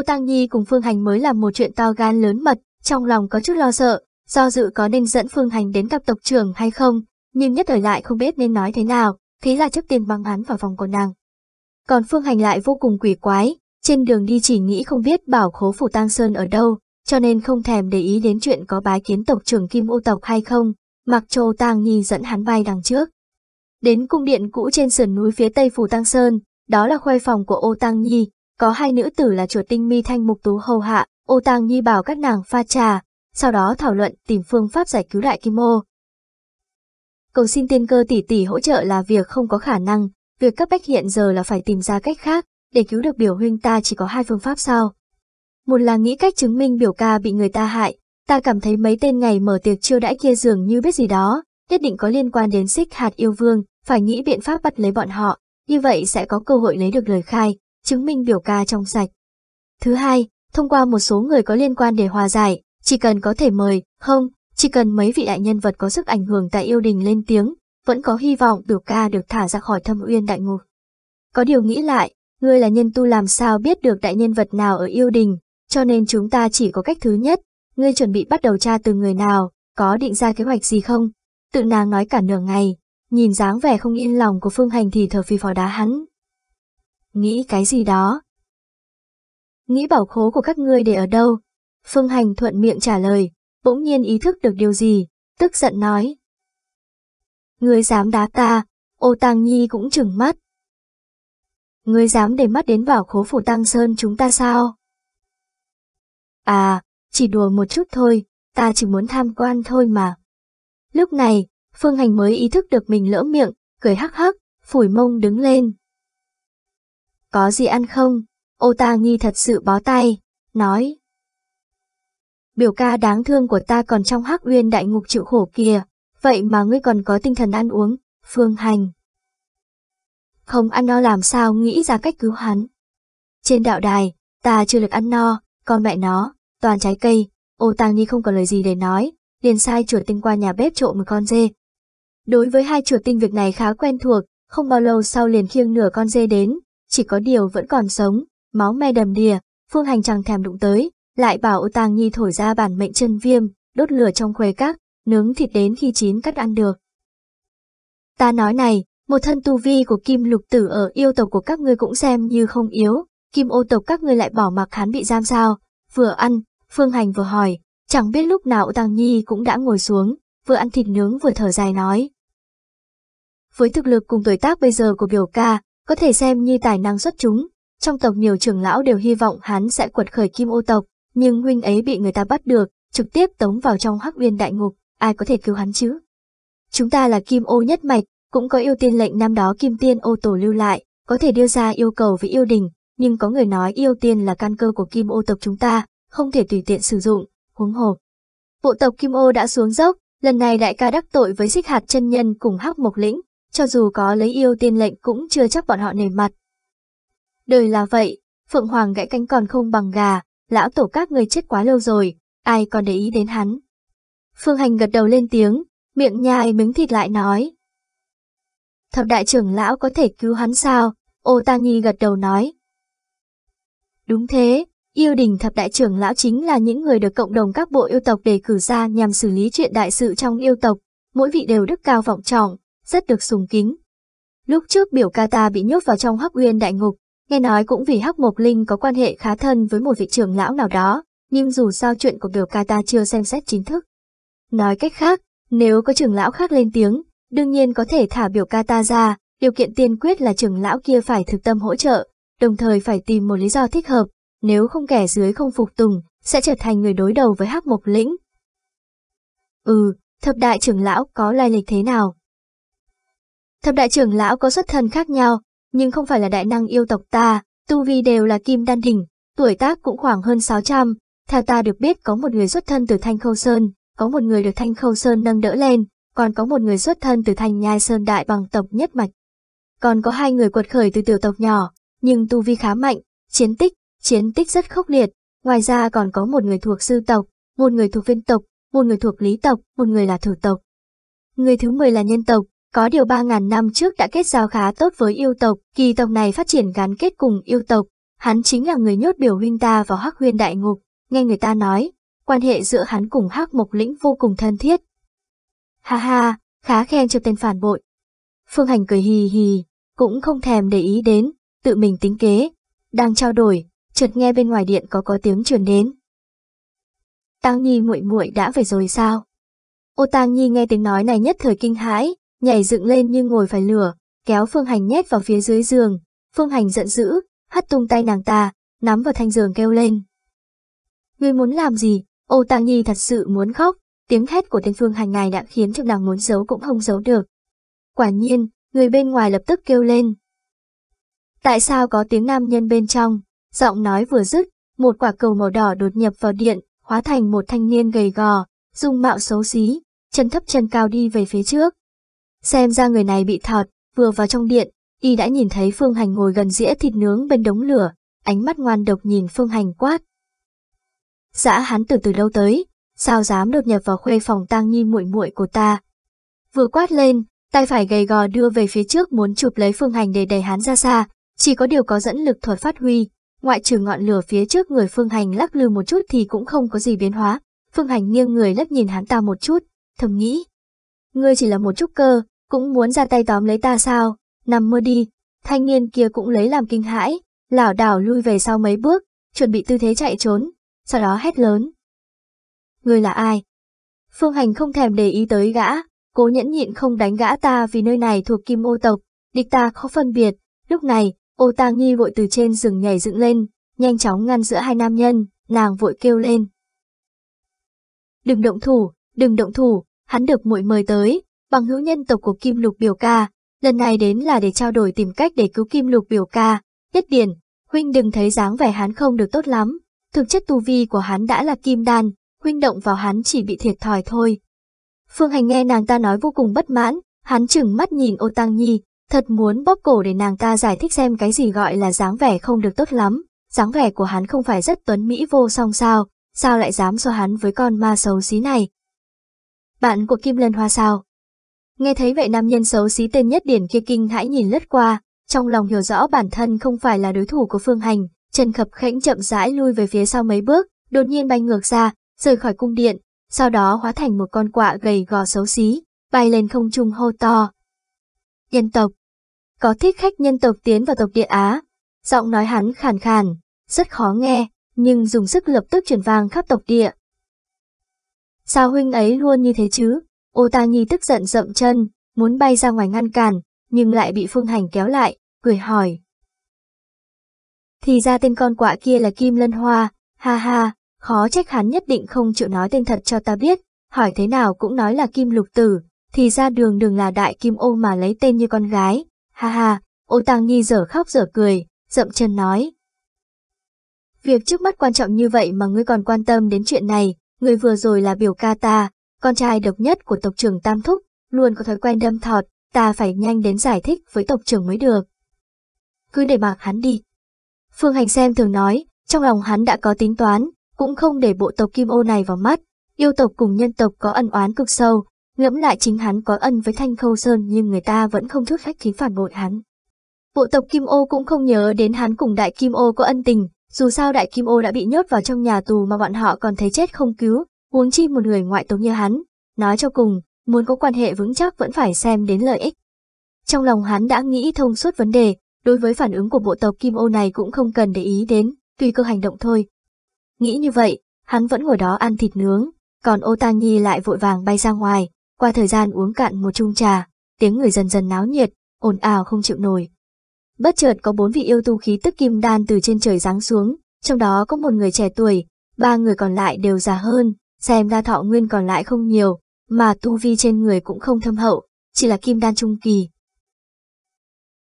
Ô Tăng Nhi cùng Phương Hành mới làm một chuyện to gan lớn mật, trong lòng có chút lo sợ, do dự có nên dẫn Phương Hành đến gặp tộc trưởng hay không, nhưng nhất thời lại không biết nên nói thế nào, thế là trước tiên băng hắn vào phòng của nàng. Còn Phương Hành lại vô cùng quỷ quái, trên đường đi chỉ nghĩ không biết bảo khố phủ Tăng Sơn ở đâu, cho nên không thèm để ý đến chuyện có bái kiến tộc trưởng Kim Ô tộc hay không, mặc cho Tăng Nhi dẫn hắn bay đằng trước. Đến cung điện cũ trên sườn núi phía tây phủ Tăng Sơn, đó là khuê phòng của Ô Tăng Nhi, có hai nữ tử là chùa tinh mi thanh mục tú hầu hạ, ô tang nhi bảo các nàng pha trà, sau đó thảo luận tìm phương pháp giải cứu đại kim ô. Cầu xin tiên cơ tỷ tỷ hỗ trợ là việc không có khả năng, việc cấp bách hiện giờ là phải tìm ra cách khác, để cứu được biểu huynh ta chỉ có hai phương pháp sau Một là nghĩ cách chứng minh biểu ca bị người ta hại, ta cảm thấy mấy tên ngày mở tiệc chiêu đãi kia dường như biết gì đó, nhất định có liên quan đến xích hạt yêu vương, phải nghĩ biện pháp bắt lấy bọn họ, như vậy sẽ có cơ hội lấy được lời khai chứng minh biểu ca trong sạch. Thứ hai, thông qua một số người có liên quan để hòa giải, chỉ cần có thể mời, không, chỉ cần mấy vị đại nhân vật có sức ảnh hưởng tại yêu đình lên tiếng, vẫn có hy vọng biểu ca được thả ra khỏi thâm uyên đại ngục. Có điều nghĩ lại, ngươi là nhân tu làm sao biết được đại nhân vật nào ở yêu đình, cho nên chúng ta chỉ có cách thứ nhất, ngươi chuẩn bị bắt đầu tra từ người nào, có định ra kế hoạch gì không? Tự nàng nói cả nửa ngày, nhìn dáng vẻ không yên lòng của phương hành thì thở phi phò đá hắn, nghĩ cái gì đó. Nghĩ bảo khố của các ngươi để ở đâu? Phương Hành thuận miệng trả lời, bỗng nhiên ý thức được điều gì, tức giận nói. Ngươi dám đá ta, ô Tăng Nhi cũng chừng mắt. Ngươi dám để mắt đến bảo khố phủ Tăng Sơn chúng ta sao? À, chỉ đùa một chút thôi, ta chỉ muốn tham quan thôi mà. Lúc này, Phương Hành mới ý thức được mình lỡ miệng, cười hắc hắc, phủi mông đứng lên có gì ăn không? Ô ta nghi thật sự bó tay, nói. Biểu ca đáng thương của ta còn trong hắc uyên đại ngục chịu khổ kìa, vậy mà ngươi còn có tinh thần ăn uống, phương hành. Không ăn no làm sao nghĩ ra cách cứu hắn. Trên đạo đài, ta chưa được ăn no, con mẹ nó, toàn trái cây, ô ta nghi không có lời gì để nói, liền sai chuột tinh qua nhà bếp trộm một con dê. Đối với hai chuột tinh việc này khá quen thuộc, không bao lâu sau liền khiêng nửa con dê đến, chỉ có điều vẫn còn sống, máu me đầm đìa, phương hành chẳng thèm đụng tới, lại bảo ô tang nhi thổi ra bản mệnh chân viêm, đốt lửa trong khuê các, nướng thịt đến khi chín cắt ăn được. Ta nói này, một thân tu vi của kim lục tử ở yêu tộc của các ngươi cũng xem như không yếu, kim ô tộc các ngươi lại bỏ mặc hắn bị giam sao, vừa ăn, phương hành vừa hỏi, chẳng biết lúc nào ô tang nhi cũng đã ngồi xuống, vừa ăn thịt nướng vừa thở dài nói. Với thực lực cùng tuổi tác bây giờ của biểu ca, có thể xem như tài năng xuất chúng. Trong tộc nhiều trưởng lão đều hy vọng hắn sẽ quật khởi kim ô tộc, nhưng huynh ấy bị người ta bắt được, trực tiếp tống vào trong hắc uyên đại ngục, ai có thể cứu hắn chứ? Chúng ta là kim ô nhất mạch, cũng có yêu tiên lệnh năm đó kim tiên ô tổ lưu lại, có thể đưa ra yêu cầu với yêu đình, nhưng có người nói yêu tiên là căn cơ của kim ô tộc chúng ta, không thể tùy tiện sử dụng, huống hồ. Bộ tộc kim ô đã xuống dốc, lần này đại ca đắc tội với xích hạt chân nhân cùng hắc mộc lĩnh, cho dù có lấy yêu tiên lệnh cũng chưa chắc bọn họ nề mặt. Đời là vậy, Phượng Hoàng gãy cánh còn không bằng gà, lão tổ các người chết quá lâu rồi, ai còn để ý đến hắn. Phương Hành gật đầu lên tiếng, miệng nhai miếng thịt lại nói. Thập đại trưởng lão có thể cứu hắn sao? Ô Ta Nhi gật đầu nói. Đúng thế, yêu đình thập đại trưởng lão chính là những người được cộng đồng các bộ yêu tộc đề cử ra nhằm xử lý chuyện đại sự trong yêu tộc, mỗi vị đều đức cao vọng trọng, rất được sùng kính. Lúc trước biểu ca ta bị nhốt vào trong hắc uyên đại ngục, nghe nói cũng vì hắc mộc linh có quan hệ khá thân với một vị trưởng lão nào đó, nhưng dù sao chuyện của biểu ca ta chưa xem xét chính thức. Nói cách khác, nếu có trưởng lão khác lên tiếng, đương nhiên có thể thả biểu ca ta ra, điều kiện tiên quyết là trưởng lão kia phải thực tâm hỗ trợ, đồng thời phải tìm một lý do thích hợp, nếu không kẻ dưới không phục tùng, sẽ trở thành người đối đầu với hắc mộc lĩnh. Ừ, thập đại trưởng lão có lai lịch thế nào? Thập đại trưởng lão có xuất thân khác nhau, nhưng không phải là đại năng yêu tộc ta, tu vi đều là kim đan đỉnh, tuổi tác cũng khoảng hơn 600. Theo ta được biết có một người xuất thân từ Thanh Khâu Sơn, có một người được Thanh Khâu Sơn nâng đỡ lên, còn có một người xuất thân từ Thanh Nhai Sơn đại bằng tộc nhất mạch. Còn có hai người quật khởi từ tiểu tộc nhỏ, nhưng tu vi khá mạnh, chiến tích, chiến tích rất khốc liệt. Ngoài ra còn có một người thuộc sư tộc, một người thuộc viên tộc, một người thuộc lý tộc, một người là thử tộc. Người thứ 10 là nhân tộc, có điều 3.000 năm trước đã kết giao khá tốt với yêu tộc, kỳ tộc này phát triển gắn kết cùng yêu tộc. Hắn chính là người nhốt biểu huynh ta vào hắc huyên đại ngục, nghe người ta nói, quan hệ giữa hắn cùng hắc mộc lĩnh vô cùng thân thiết. Ha ha, khá khen cho tên phản bội. Phương Hành cười hì hì, cũng không thèm để ý đến, tự mình tính kế. Đang trao đổi, chợt nghe bên ngoài điện có có tiếng truyền đến. Tang Nhi muội muội đã về rồi sao? Ô Tang Nhi nghe tiếng nói này nhất thời kinh hãi, nhảy dựng lên như ngồi phải lửa, kéo Phương Hành nhét vào phía dưới giường. Phương Hành giận dữ, hất tung tay nàng ta, nắm vào thanh giường kêu lên. Ngươi muốn làm gì? Ô Tàng Nhi thật sự muốn khóc, tiếng hét của tên Phương Hành ngài đã khiến cho nàng muốn giấu cũng không giấu được. Quả nhiên, người bên ngoài lập tức kêu lên. Tại sao có tiếng nam nhân bên trong? Giọng nói vừa dứt, một quả cầu màu đỏ đột nhập vào điện, hóa thành một thanh niên gầy gò, dung mạo xấu xí, chân thấp chân cao đi về phía trước. Xem ra người này bị thọt, vừa vào trong điện, y đã nhìn thấy Phương Hành ngồi gần dĩa thịt nướng bên đống lửa, ánh mắt ngoan độc nhìn Phương Hành quát. Dã hắn từ từ lâu tới, sao dám đột nhập vào khuê phòng tang nhi muội muội của ta. Vừa quát lên, tay phải gầy gò đưa về phía trước muốn chụp lấy Phương Hành để đẩy hắn ra xa, chỉ có điều có dẫn lực thuật phát huy, ngoại trừ ngọn lửa phía trước người Phương Hành lắc lư một chút thì cũng không có gì biến hóa. Phương Hành nghiêng người lấp nhìn hắn ta một chút, thầm nghĩ, ngươi chỉ là một trúc cơ, cũng muốn ra tay tóm lấy ta sao, nằm mơ đi. Thanh niên kia cũng lấy làm kinh hãi, lảo đảo lui về sau mấy bước, chuẩn bị tư thế chạy trốn, sau đó hét lớn. Ngươi là ai? Phương Hành không thèm để ý tới gã, cố nhẫn nhịn không đánh gã ta vì nơi này thuộc kim ô tộc, địch ta khó phân biệt. Lúc này, ô ta nghi vội từ trên rừng nhảy dựng lên, nhanh chóng ngăn giữa hai nam nhân, nàng vội kêu lên. Đừng động thủ, đừng động thủ, hắn được muội mời tới, bằng hữu nhân tộc của Kim Lục biểu ca, lần này đến là để trao đổi tìm cách để cứu Kim Lục biểu ca. Nhất điển, huynh đừng thấy dáng vẻ hắn không được tốt lắm, thực chất tu vi của hắn đã là kim đan, huynh động vào hắn chỉ bị thiệt thòi thôi. Phương Hành nghe nàng ta nói vô cùng bất mãn, hắn chừng mắt nhìn ô tăng nhi, thật muốn bóp cổ để nàng ta giải thích xem cái gì gọi là dáng vẻ không được tốt lắm, dáng vẻ của hắn không phải rất tuấn mỹ vô song sao, sao lại dám so hắn với con ma xấu xí này, bạn của Kim Lân Hoa sao? Nghe thấy vậy nam nhân xấu xí tên nhất điển kia kinh hãi nhìn lướt qua, trong lòng hiểu rõ bản thân không phải là đối thủ của Phương Hành, chân khập khẽnh chậm rãi lui về phía sau mấy bước, đột nhiên bay ngược ra, rời khỏi cung điện, sau đó hóa thành một con quạ gầy gò xấu xí, bay lên không trung hô to. Nhân tộc Có thích khách nhân tộc tiến vào tộc địa Á, giọng nói hắn khàn khàn, rất khó nghe, nhưng dùng sức lập tức truyền vang khắp tộc địa. Sao huynh ấy luôn như thế chứ? Ô ta nhi tức giận rậm chân, muốn bay ra ngoài ngăn cản, nhưng lại bị phương hành kéo lại, cười hỏi. Thì ra tên con quạ kia là Kim Lân Hoa, ha ha, khó trách hắn nhất định không chịu nói tên thật cho ta biết, hỏi thế nào cũng nói là Kim Lục Tử, thì ra đường đường là đại kim ô mà lấy tên như con gái, ha ha, ô tàng nhi dở khóc dở cười, rậm chân nói. Việc trước mắt quan trọng như vậy mà ngươi còn quan tâm đến chuyện này, người vừa rồi là biểu ca ta, con trai độc nhất của tộc trưởng Tam Thúc, luôn có thói quen đâm thọt, ta phải nhanh đến giải thích với tộc trưởng mới được. Cứ để mặc hắn đi. Phương Hành xem thường nói, trong lòng hắn đã có tính toán, cũng không để bộ tộc Kim Ô này vào mắt, yêu tộc cùng nhân tộc có ân oán cực sâu, ngẫm lại chính hắn có ân với Thanh Khâu Sơn nhưng người ta vẫn không chút khách khí phản bội hắn. Bộ tộc Kim Ô cũng không nhớ đến hắn cùng đại Kim Ô có ân tình, dù sao đại kim ô đã bị nhốt vào trong nhà tù mà bọn họ còn thấy chết không cứu, huống chi một người ngoại tố như hắn. Nói cho cùng, muốn có quan hệ vững chắc vẫn phải xem đến lợi ích. Trong lòng hắn đã nghĩ thông suốt vấn đề, đối với phản ứng của bộ tộc kim ô này cũng không cần để ý đến, tùy cơ hành động thôi. Nghĩ như vậy, hắn vẫn ngồi đó ăn thịt nướng, còn ô tang nhi lại vội vàng bay ra ngoài, qua thời gian uống cạn một chung trà, tiếng người dần dần náo nhiệt, ồn ào không chịu nổi, Bất chợt có bốn vị yêu tu khí tức kim đan từ trên trời giáng xuống, trong đó có một người trẻ tuổi, ba người còn lại đều già hơn, xem ra thọ nguyên còn lại không nhiều, mà tu vi trên người cũng không thâm hậu, chỉ là kim đan trung kỳ.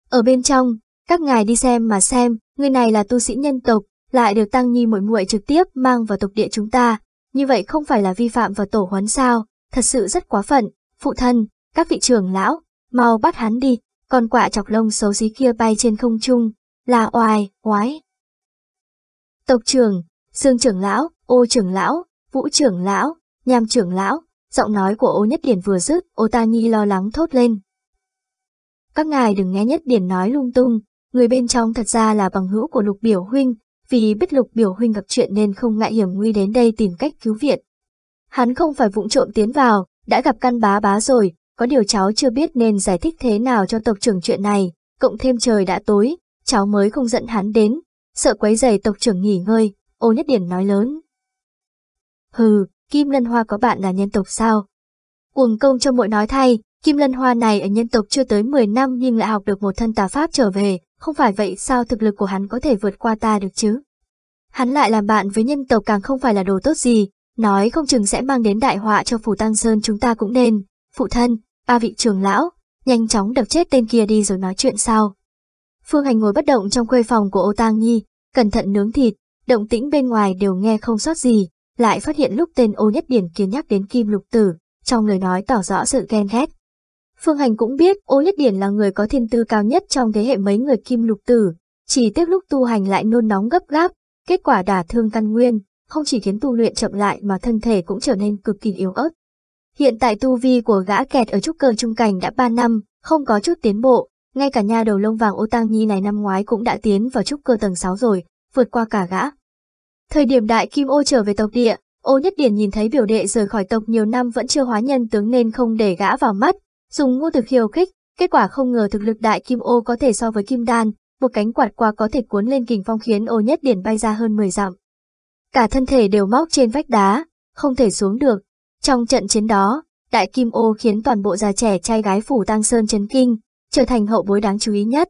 Ở bên trong, các ngài đi xem mà xem, người này là tu sĩ nhân tộc, lại được tăng nhi muội muội trực tiếp mang vào tộc địa chúng ta, như vậy không phải là vi phạm vào tổ huấn sao, thật sự rất quá phận, phụ thân, các vị trưởng lão, mau bắt hắn đi, con quạ chọc lông xấu xí kia bay trên không trung, là oai, oái. Tộc trưởng, Dương trưởng lão, ô trưởng lão, vũ trưởng lão, nham trưởng lão, giọng nói của ô nhất điển vừa dứt, ô ta nhi lo lắng thốt lên. Các ngài đừng nghe nhất điển nói lung tung, người bên trong thật ra là bằng hữu của lục biểu huynh, vì biết lục biểu huynh gặp chuyện nên không ngại hiểm nguy đến đây tìm cách cứu viện. Hắn không phải vụng trộm tiến vào, đã gặp căn bá bá rồi, có điều cháu chưa biết nên giải thích thế nào cho tộc trưởng chuyện này, cộng thêm trời đã tối, cháu mới không giận hắn đến, sợ quấy giày tộc trưởng nghỉ ngơi, ô nhất điển nói lớn. Hừ, Kim Lân Hoa có bạn là nhân tộc sao? Cuồng công cho mỗi nói thay, Kim Lân Hoa này ở nhân tộc chưa tới 10 năm nhưng lại học được một thân tà pháp trở về, không phải vậy sao thực lực của hắn có thể vượt qua ta được chứ? Hắn lại làm bạn với nhân tộc càng không phải là đồ tốt gì, nói không chừng sẽ mang đến đại họa cho phủ Tăng Sơn chúng ta cũng nên. Phụ thân, ba vị trưởng lão, nhanh chóng đập chết tên kia đi rồi nói chuyện sau Phương Hành ngồi bất động trong khuê phòng của ô tang nhi, cẩn thận nướng thịt, động tĩnh bên ngoài đều nghe không sót gì, lại phát hiện lúc tên ô nhất điển kiến nhắc đến kim lục tử, trong lời nói tỏ rõ sự ghen ghét. Phương Hành cũng biết ô nhất điển là người có thiên tư cao nhất trong thế hệ mấy người kim lục tử, chỉ tiếc lúc tu hành lại nôn nóng gấp gáp, kết quả đả thương căn nguyên, không chỉ khiến tu luyện chậm lại mà thân thể cũng trở nên cực kỳ yếu ớt. Hiện tại tu vi của gã kẹt ở trúc cơ trung cảnh đã 3 năm, không có chút tiến bộ, ngay cả nhà đầu lông vàng ô tang nhi này năm ngoái cũng đã tiến vào trúc cơ tầng 6 rồi, vượt qua cả gã. Thời điểm đại kim ô trở về tộc địa, ô nhất điển nhìn thấy biểu đệ rời khỏi tộc nhiều năm vẫn chưa hóa nhân tướng nên không để gã vào mắt, dùng ngô thực khiêu khích, kết quả không ngờ thực lực đại kim ô có thể so với kim đan, một cánh quạt qua có thể cuốn lên kình phong khiến ô nhất điển bay ra hơn 10 dặm. Cả thân thể đều móc trên vách đá, không thể xuống được, trong trận chiến đó, Đại Kim Ô khiến toàn bộ già trẻ trai gái phủ Tăng Sơn chấn kinh, trở thành hậu bối đáng chú ý nhất.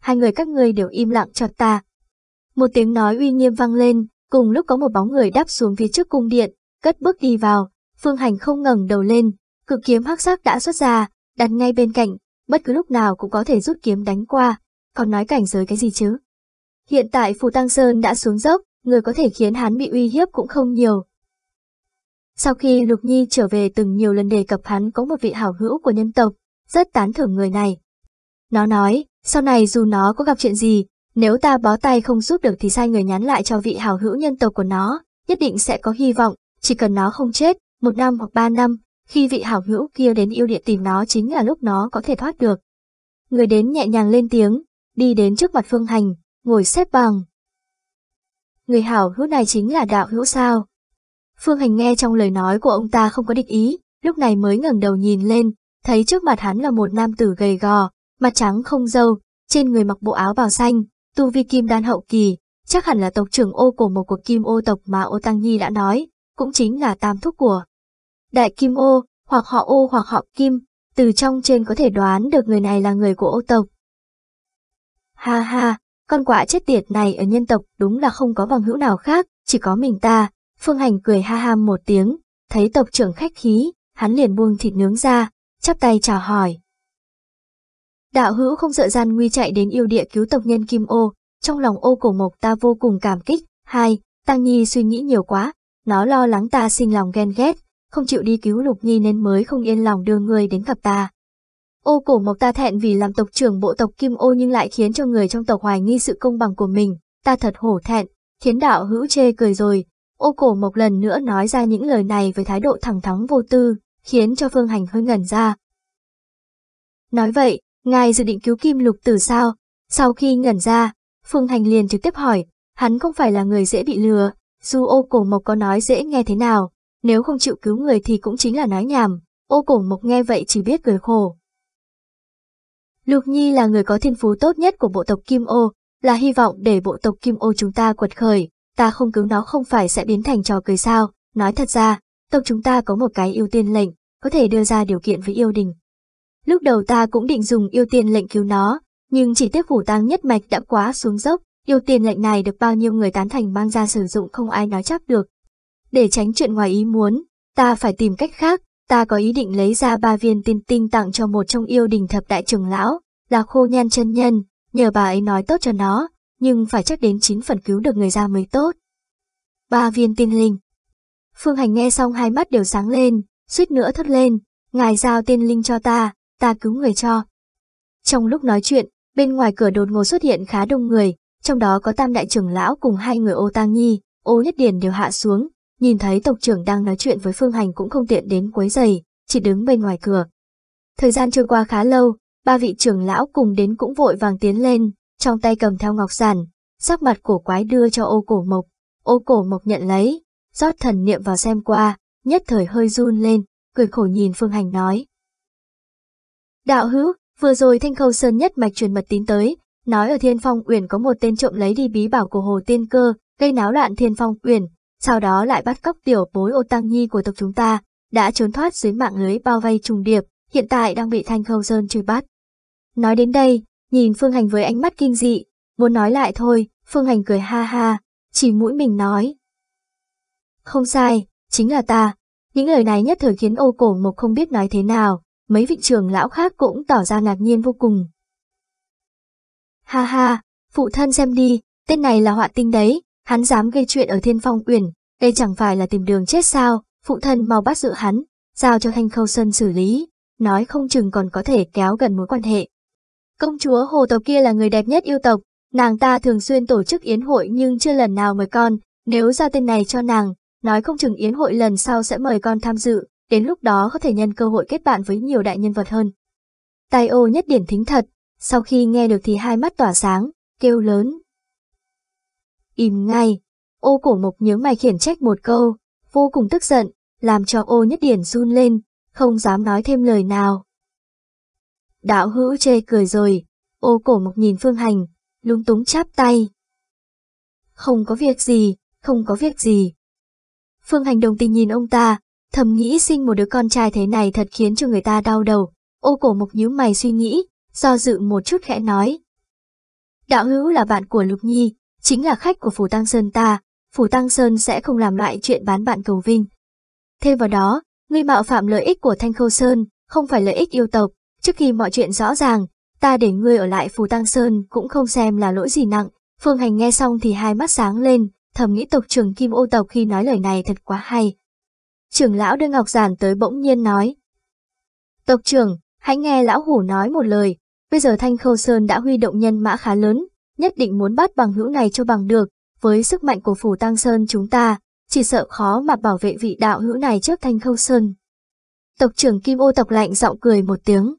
Hai người các ngươi đều im lặng cho ta. Một tiếng nói uy nghiêm vang lên, cùng lúc có một bóng người đáp xuống phía trước cung điện, cất bước đi vào, phương hành không ngẩng đầu lên, cự kiếm hắc sắc đã xuất ra, đặt ngay bên cạnh, bất cứ lúc nào cũng có thể rút kiếm đánh qua, còn nói cảnh giới cái gì chứ. Hiện tại Phù Tăng Sơn đã xuống dốc, người có thể khiến hắn bị uy hiếp cũng không nhiều, sau khi Lục Nhi trở về từng nhiều lần đề cập hắn có một vị hảo hữu của nhân tộc, rất tán thưởng người này. Nó nói, sau này dù nó có gặp chuyện gì, nếu ta bó tay không giúp được thì sai người nhắn lại cho vị hảo hữu nhân tộc của nó, nhất định sẽ có hy vọng, chỉ cần nó không chết, một năm hoặc ba năm, khi vị hảo hữu kia đến yêu địa tìm nó chính là lúc nó có thể thoát được. Người đến nhẹ nhàng lên tiếng, đi đến trước mặt phương hành, ngồi xếp bằng. Người hảo hữu này chính là đạo hữu sao? Phương Hành nghe trong lời nói của ông ta không có địch ý, lúc này mới ngẩng đầu nhìn lên, thấy trước mặt hắn là một nam tử gầy gò, mặt trắng không râu, trên người mặc bộ áo bào xanh, tu vi kim đan hậu kỳ, chắc hẳn là tộc trưởng ô của một cuộc kim ô tộc mà ô Tăng Nhi đã nói, cũng chính là tam thúc của. Đại kim ô, hoặc họ ô hoặc họ kim, từ trong trên có thể đoán được người này là người của ô tộc. Ha ha, con quả chết tiệt này ở nhân tộc đúng là không có bằng hữu nào khác, chỉ có mình ta, Phương Hành cười ha ha một tiếng, thấy tộc trưởng khách khí, hắn liền buông thịt nướng ra, chắp tay chào hỏi. Đạo hữu không sợ gian nguy chạy đến yêu địa cứu tộc nhân Kim Ô, trong lòng ô cổ mộc ta vô cùng cảm kích. Hai, Tăng Nhi suy nghĩ nhiều quá, nó lo lắng ta sinh lòng ghen ghét, không chịu đi cứu Lục Nhi nên mới không yên lòng đưa người đến gặp ta. Ô cổ mộc ta thẹn vì làm tộc trưởng bộ tộc Kim Ô nhưng lại khiến cho người trong tộc hoài nghi sự công bằng của mình, ta thật hổ thẹn, khiến đạo hữu chê cười rồi, Ô cổ một lần nữa nói ra những lời này với thái độ thẳng thắn vô tư, khiến cho Phương Hành hơi ngẩn ra. Nói vậy, ngài dự định cứu kim lục tử sao? Sau khi ngẩn ra, Phương Hành liền trực tiếp hỏi, hắn không phải là người dễ bị lừa, dù ô cổ mộc có nói dễ nghe thế nào, nếu không chịu cứu người thì cũng chính là nói nhảm, ô cổ mộc nghe vậy chỉ biết cười khổ. Lục Nhi là người có thiên phú tốt nhất của bộ tộc Kim Ô, là hy vọng để bộ tộc Kim Ô chúng ta quật khởi, ta không cứu nó không phải sẽ biến thành trò cười sao, nói thật ra, tộc chúng ta có một cái ưu tiên lệnh, có thể đưa ra điều kiện với yêu đình. Lúc đầu ta cũng định dùng ưu tiên lệnh cứu nó, nhưng chỉ tiếc phủ tăng nhất mạch đã quá xuống dốc, ưu tiên lệnh này được bao nhiêu người tán thành mang ra sử dụng không ai nói chắc được. Để tránh chuyện ngoài ý muốn, ta phải tìm cách khác, ta có ý định lấy ra ba viên tiên tinh tặng cho một trong yêu đình thập đại trưởng lão, là khô nhan chân nhân, nhờ bà ấy nói tốt cho nó, nhưng phải chắc đến 9 phần cứu được người ra mới tốt. Ba viên tinh linh Phương Hành nghe xong hai mắt đều sáng lên, suýt nữa thất lên, ngài giao tên linh cho ta, ta cứu người cho. Trong lúc nói chuyện, bên ngoài cửa đột ngột xuất hiện khá đông người, trong đó có tam đại trưởng lão cùng hai người ô tang nhi, ô nhất điển đều hạ xuống, nhìn thấy tộc trưởng đang nói chuyện với Phương Hành cũng không tiện đến quấy giày, chỉ đứng bên ngoài cửa. Thời gian trôi qua khá lâu, ba vị trưởng lão cùng đến cũng vội vàng tiến lên, trong tay cầm theo ngọc giản, sắc mặt cổ quái đưa cho ô cổ mộc. Ô cổ mộc nhận lấy, rót thần niệm vào xem qua, nhất thời hơi run lên, cười khổ nhìn Phương Hành nói. Đạo hữu, vừa rồi Thanh Khâu Sơn nhất mạch truyền mật tín tới, nói ở Thiên Phong Uyển có một tên trộm lấy đi bí bảo của Hồ Tiên Cơ, gây náo loạn Thiên Phong Uyển, sau đó lại bắt cóc tiểu bối ô tăng nhi của tộc chúng ta, đã trốn thoát dưới mạng lưới bao vây trùng điệp, hiện tại đang bị Thanh Khâu Sơn truy bắt. Nói đến đây, nhìn Phương Hành với ánh mắt kinh dị, muốn nói lại thôi, Phương Hành cười ha ha, chỉ mũi mình nói. Không sai, chính là ta. Những lời này nhất thời khiến ô cổ mộc không biết nói thế nào, mấy vị trưởng lão khác cũng tỏ ra ngạc nhiên vô cùng. Ha ha, phụ thân xem đi, tên này là họa tinh đấy, hắn dám gây chuyện ở thiên phong uyển, đây chẳng phải là tìm đường chết sao, phụ thân mau bắt giữ hắn, giao cho thanh khâu sơn xử lý, nói không chừng còn có thể kéo gần mối quan hệ. Công chúa Hồ Tộc kia là người đẹp nhất yêu tộc, nàng ta thường xuyên tổ chức yến hội nhưng chưa lần nào mời con, nếu giao tên này cho nàng, nói không chừng yến hội lần sau sẽ mời con tham dự, đến lúc đó có thể nhân cơ hội kết bạn với nhiều đại nhân vật hơn. Tai ô nhất điển thính thật, sau khi nghe được thì hai mắt tỏa sáng, kêu lớn. Im ngay, ô cổ mộc nhớ mày khiển trách một câu, vô cùng tức giận, làm cho ô nhất điển run lên, không dám nói thêm lời nào. Đạo hữu chê cười rồi, ô cổ mộc nhìn phương hành, lúng túng chắp tay. Không có việc gì, không có việc gì. Phương hành đồng tình nhìn ông ta, thầm nghĩ sinh một đứa con trai thế này thật khiến cho người ta đau đầu. Ô cổ mộc nhíu mày suy nghĩ, do dự một chút khẽ nói. Đạo hữu là bạn của Lục Nhi, chính là khách của Phủ Tăng Sơn ta, Phủ Tăng Sơn sẽ không làm loại chuyện bán bạn cầu vinh. Thêm vào đó, ngươi mạo phạm lợi ích của Thanh Khâu Sơn, không phải lợi ích yêu tộc, Trước khi mọi chuyện rõ ràng, ta để ngươi ở lại Phù Tăng Sơn cũng không xem là lỗi gì nặng. Phương Hành nghe xong thì hai mắt sáng lên, thầm nghĩ tộc trưởng Kim ô tộc khi nói lời này thật quá hay. Trưởng lão đưa Ngọc Giản tới bỗng nhiên nói. Tộc trưởng, hãy nghe lão hủ nói một lời, bây giờ Thanh Khâu Sơn đã huy động nhân mã khá lớn, nhất định muốn bắt bằng hữu này cho bằng được, với sức mạnh của Phủ Tăng Sơn chúng ta, chỉ sợ khó mà bảo vệ vị đạo hữu này trước Thanh Khâu Sơn. Tộc trưởng Kim ô tộc lạnh giọng cười một tiếng.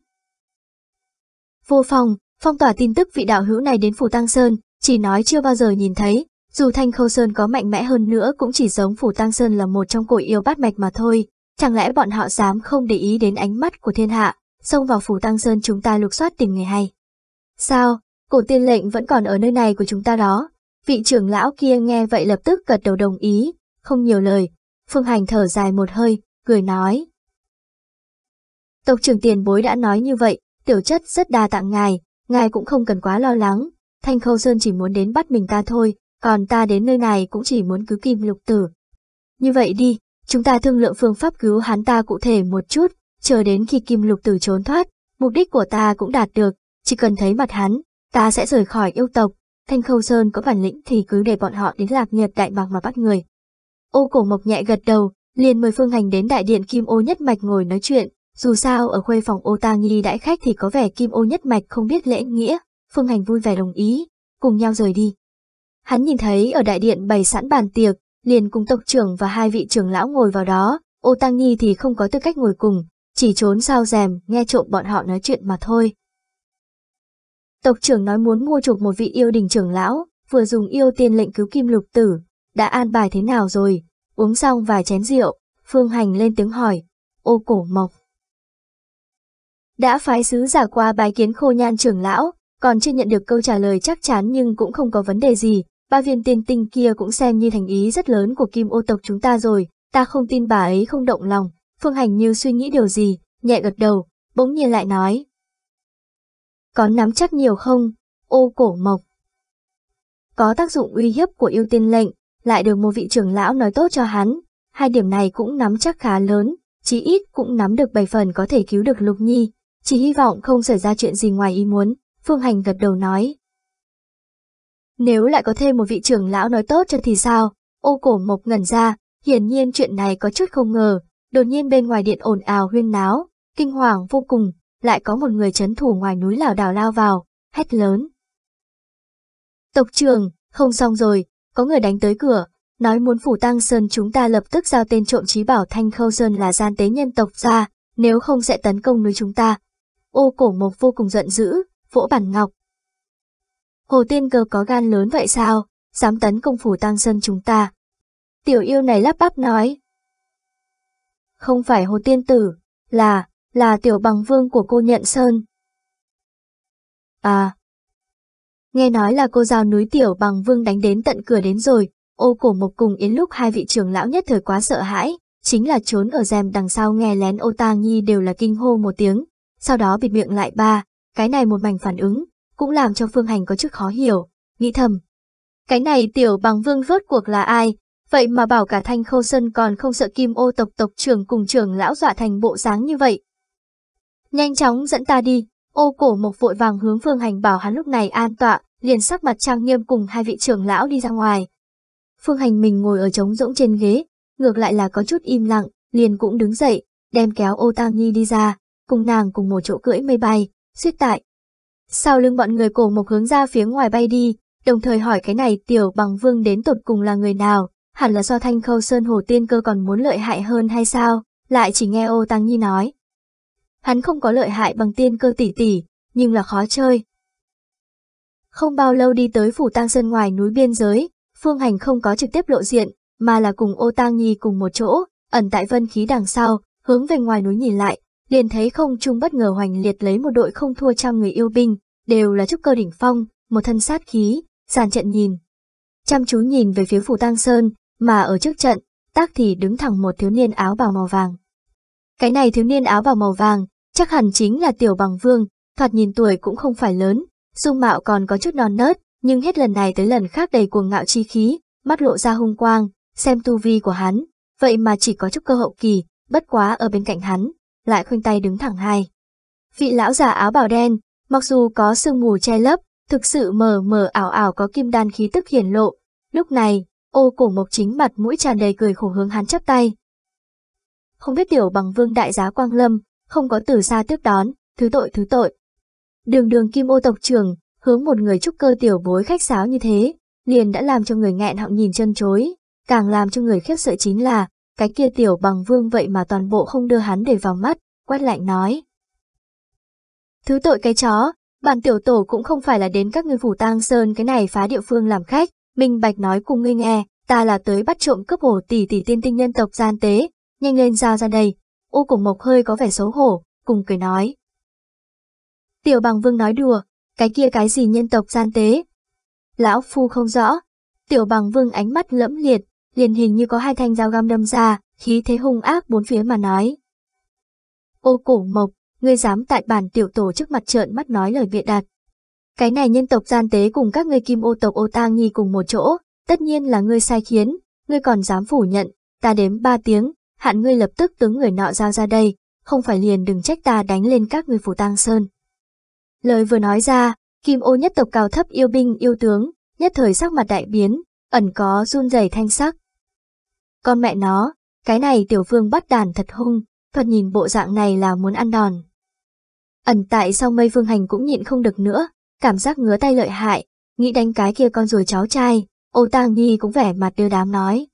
Vô phòng, phong tỏa tin tức vị đạo hữu này đến Phủ Tăng Sơn, chỉ nói chưa bao giờ nhìn thấy, dù Thanh Khâu Sơn có mạnh mẽ hơn nữa cũng chỉ giống Phủ Tăng Sơn là một trong cổ yêu bát mạch mà thôi, chẳng lẽ bọn họ dám không để ý đến ánh mắt của thiên hạ, xông vào Phủ Tăng Sơn chúng ta lục soát tìm người hay. Sao, cổ tiên lệnh vẫn còn ở nơi này của chúng ta đó, vị trưởng lão kia nghe vậy lập tức gật đầu đồng ý, không nhiều lời, Phương Hành thở dài một hơi, cười nói. Tộc trưởng tiền bối đã nói như vậy, tiểu chất rất đa tặng ngài, ngài cũng không cần quá lo lắng, Thanh Khâu Sơn chỉ muốn đến bắt mình ta thôi, còn ta đến nơi này cũng chỉ muốn cứu kim lục tử. Như vậy đi, chúng ta thương lượng phương pháp cứu hắn ta cụ thể một chút, chờ đến khi kim lục tử trốn thoát, mục đích của ta cũng đạt được, chỉ cần thấy mặt hắn, ta sẽ rời khỏi yêu tộc, Thanh Khâu Sơn có bản lĩnh thì cứ để bọn họ đến lạc nhiệt đại bạc mà bắt người. Ô cổ mộc nhẹ gật đầu, liền mời Phương Hành đến đại điện kim ô nhất mạch ngồi nói chuyện, dù sao ở khuê phòng ô ta nghi đãi khách thì có vẻ kim ô nhất mạch không biết lễ nghĩa, Phương Hành vui vẻ đồng ý, cùng nhau rời đi. Hắn nhìn thấy ở đại điện bày sẵn bàn tiệc, liền cùng tộc trưởng và hai vị trưởng lão ngồi vào đó, ô tăng nghi thì không có tư cách ngồi cùng, chỉ trốn sao rèm nghe trộm bọn họ nói chuyện mà thôi. Tộc trưởng nói muốn mua chuộc một vị yêu đình trưởng lão, vừa dùng yêu tiên lệnh cứu kim lục tử, đã an bài thế nào rồi, uống xong vài chén rượu, phương hành lên tiếng hỏi, ô cổ mộc đã phái sứ giả qua bài kiến khô nhan trưởng lão, còn chưa nhận được câu trả lời chắc chắn nhưng cũng không có vấn đề gì, ba viên tiên tinh kia cũng xem như thành ý rất lớn của kim ô tộc chúng ta rồi, ta không tin bà ấy không động lòng, phương hành như suy nghĩ điều gì, nhẹ gật đầu, bỗng nhiên lại nói. Có nắm chắc nhiều không, ô cổ mộc? Có tác dụng uy hiếp của yêu tiên lệnh, lại được một vị trưởng lão nói tốt cho hắn, hai điểm này cũng nắm chắc khá lớn, chí ít cũng nắm được bảy phần có thể cứu được lục nhi, chỉ hy vọng không xảy ra chuyện gì ngoài ý muốn, Phương Hành gật đầu nói. Nếu lại có thêm một vị trưởng lão nói tốt cho thì sao? Ô cổ mộc ngẩn ra, hiển nhiên chuyện này có chút không ngờ, đột nhiên bên ngoài điện ồn ào huyên náo, kinh hoàng vô cùng, lại có một người chấn thủ ngoài núi lào đảo lao vào, hét lớn. Tộc trường, không xong rồi, có người đánh tới cửa, nói muốn phủ tăng sơn chúng ta lập tức giao tên trộm trí bảo thanh khâu sơn là gian tế nhân tộc ra, nếu không sẽ tấn công núi chúng ta, Ô cổ mộc vô cùng giận dữ, vỗ bản ngọc. Hồ tiên cơ có gan lớn vậy sao, dám tấn công phủ tăng dân chúng ta. Tiểu yêu này lắp bắp nói. Không phải hồ tiên tử, là, là tiểu bằng vương của cô nhận sơn. À, nghe nói là cô giao núi tiểu bằng vương đánh đến tận cửa đến rồi, ô cổ mộc cùng yến lúc hai vị trưởng lão nhất thời quá sợ hãi, chính là trốn ở rèm đằng sau nghe lén ô tang nhi đều là kinh hô một tiếng, sau đó bịt miệng lại ba, cái này một mảnh phản ứng, cũng làm cho Phương Hành có chút khó hiểu, nghĩ thầm. Cái này tiểu bằng vương vớt cuộc là ai, vậy mà bảo cả thanh khâu sơn còn không sợ kim ô tộc tộc trưởng cùng trưởng lão dọa thành bộ dáng như vậy. Nhanh chóng dẫn ta đi, ô cổ mộc vội vàng hướng Phương Hành bảo hắn lúc này an tọa, liền sắc mặt trang nghiêm cùng hai vị trưởng lão đi ra ngoài. Phương Hành mình ngồi ở trống rỗng trên ghế, ngược lại là có chút im lặng, liền cũng đứng dậy, đem kéo ô tang nhi đi ra cùng nàng cùng một chỗ cưỡi mây bay, suýt tại. Sau lưng bọn người cổ mộc hướng ra phía ngoài bay đi, đồng thời hỏi cái này tiểu bằng vương đến tột cùng là người nào, hẳn là do thanh khâu sơn hồ tiên cơ còn muốn lợi hại hơn hay sao, lại chỉ nghe ô tăng nhi nói. Hắn không có lợi hại bằng tiên cơ tỷ tỷ, nhưng là khó chơi. Không bao lâu đi tới phủ tăng sơn ngoài núi biên giới, phương hành không có trực tiếp lộ diện, mà là cùng ô tăng nhi cùng một chỗ, ẩn tại vân khí đằng sau, hướng về ngoài núi nhìn lại, liền thấy không trung bất ngờ hoành liệt lấy một đội không thua trăm người yêu binh, đều là trúc cơ đỉnh phong, một thân sát khí, sàn trận nhìn. Chăm chú nhìn về phía phủ tang sơn, mà ở trước trận, tác thì đứng thẳng một thiếu niên áo bào màu vàng. Cái này thiếu niên áo bào màu vàng, chắc hẳn chính là tiểu bằng vương, thoạt nhìn tuổi cũng không phải lớn, dung mạo còn có chút non nớt, nhưng hết lần này tới lần khác đầy cuồng ngạo chi khí, mắt lộ ra hung quang, xem tu vi của hắn, vậy mà chỉ có chút cơ hậu kỳ, bất quá ở bên cạnh hắn, lại khoanh tay đứng thẳng hai. Vị lão giả áo bào đen, mặc dù có sương mù che lấp, thực sự mờ mờ ảo ảo có kim đan khí tức hiển lộ. Lúc này, ô cổ mộc chính mặt mũi tràn đầy cười khổ hướng hắn chắp tay. Không biết tiểu bằng vương đại giá Quang Lâm, không có từ xa tiếp đón, thứ tội thứ tội. Đường đường kim ô tộc trưởng, hướng một người trúc cơ tiểu bối khách sáo như thế, liền đã làm cho người nghẹn họng nhìn chân chối, càng làm cho người khiếp sợ chính là, cái kia tiểu bằng vương vậy mà toàn bộ không đưa hắn để vào mắt, quát lạnh nói. Thứ tội cái chó, bản tiểu tổ cũng không phải là đến các ngươi phủ tang sơn cái này phá địa phương làm khách, minh bạch nói cùng ngươi nghe, ta là tới bắt trộm cướp hổ tỷ tỷ tiên tinh nhân tộc gian tế, nhanh lên giao ra đây. Ô cùng mộc hơi có vẻ xấu hổ, cùng cười nói. Tiểu bằng vương nói đùa, cái kia cái gì nhân tộc gian tế? Lão phu không rõ. Tiểu bằng vương ánh mắt lẫm liệt, liền hình như có hai thanh dao găm đâm ra, khí thế hung ác bốn phía mà nói. Ô cổ mộc, ngươi dám tại bản tiểu tổ trước mặt trợn mắt nói lời bịa đặt. Cái này nhân tộc gian tế cùng các ngươi kim ô tộc ô tang nghi cùng một chỗ, tất nhiên là ngươi sai khiến, ngươi còn dám phủ nhận, ta đếm ba tiếng, hạn ngươi lập tức tướng người nọ giao ra đây, không phải liền đừng trách ta đánh lên các ngươi phủ tang sơn. Lời vừa nói ra, kim ô nhất tộc cao thấp yêu binh yêu tướng, nhất thời sắc mặt đại biến, ẩn có run rẩy thanh sắc. Con mẹ nó, cái này tiểu vương bắt đàn thật hung, thuật nhìn bộ dạng này là muốn ăn đòn. Ẩn tại sau mây vương hành cũng nhịn không được nữa, cảm giác ngứa tay lợi hại, nghĩ đánh cái kia con ruồi cháu trai, ô Tang Nhi cũng vẻ mặt đưa đám nói.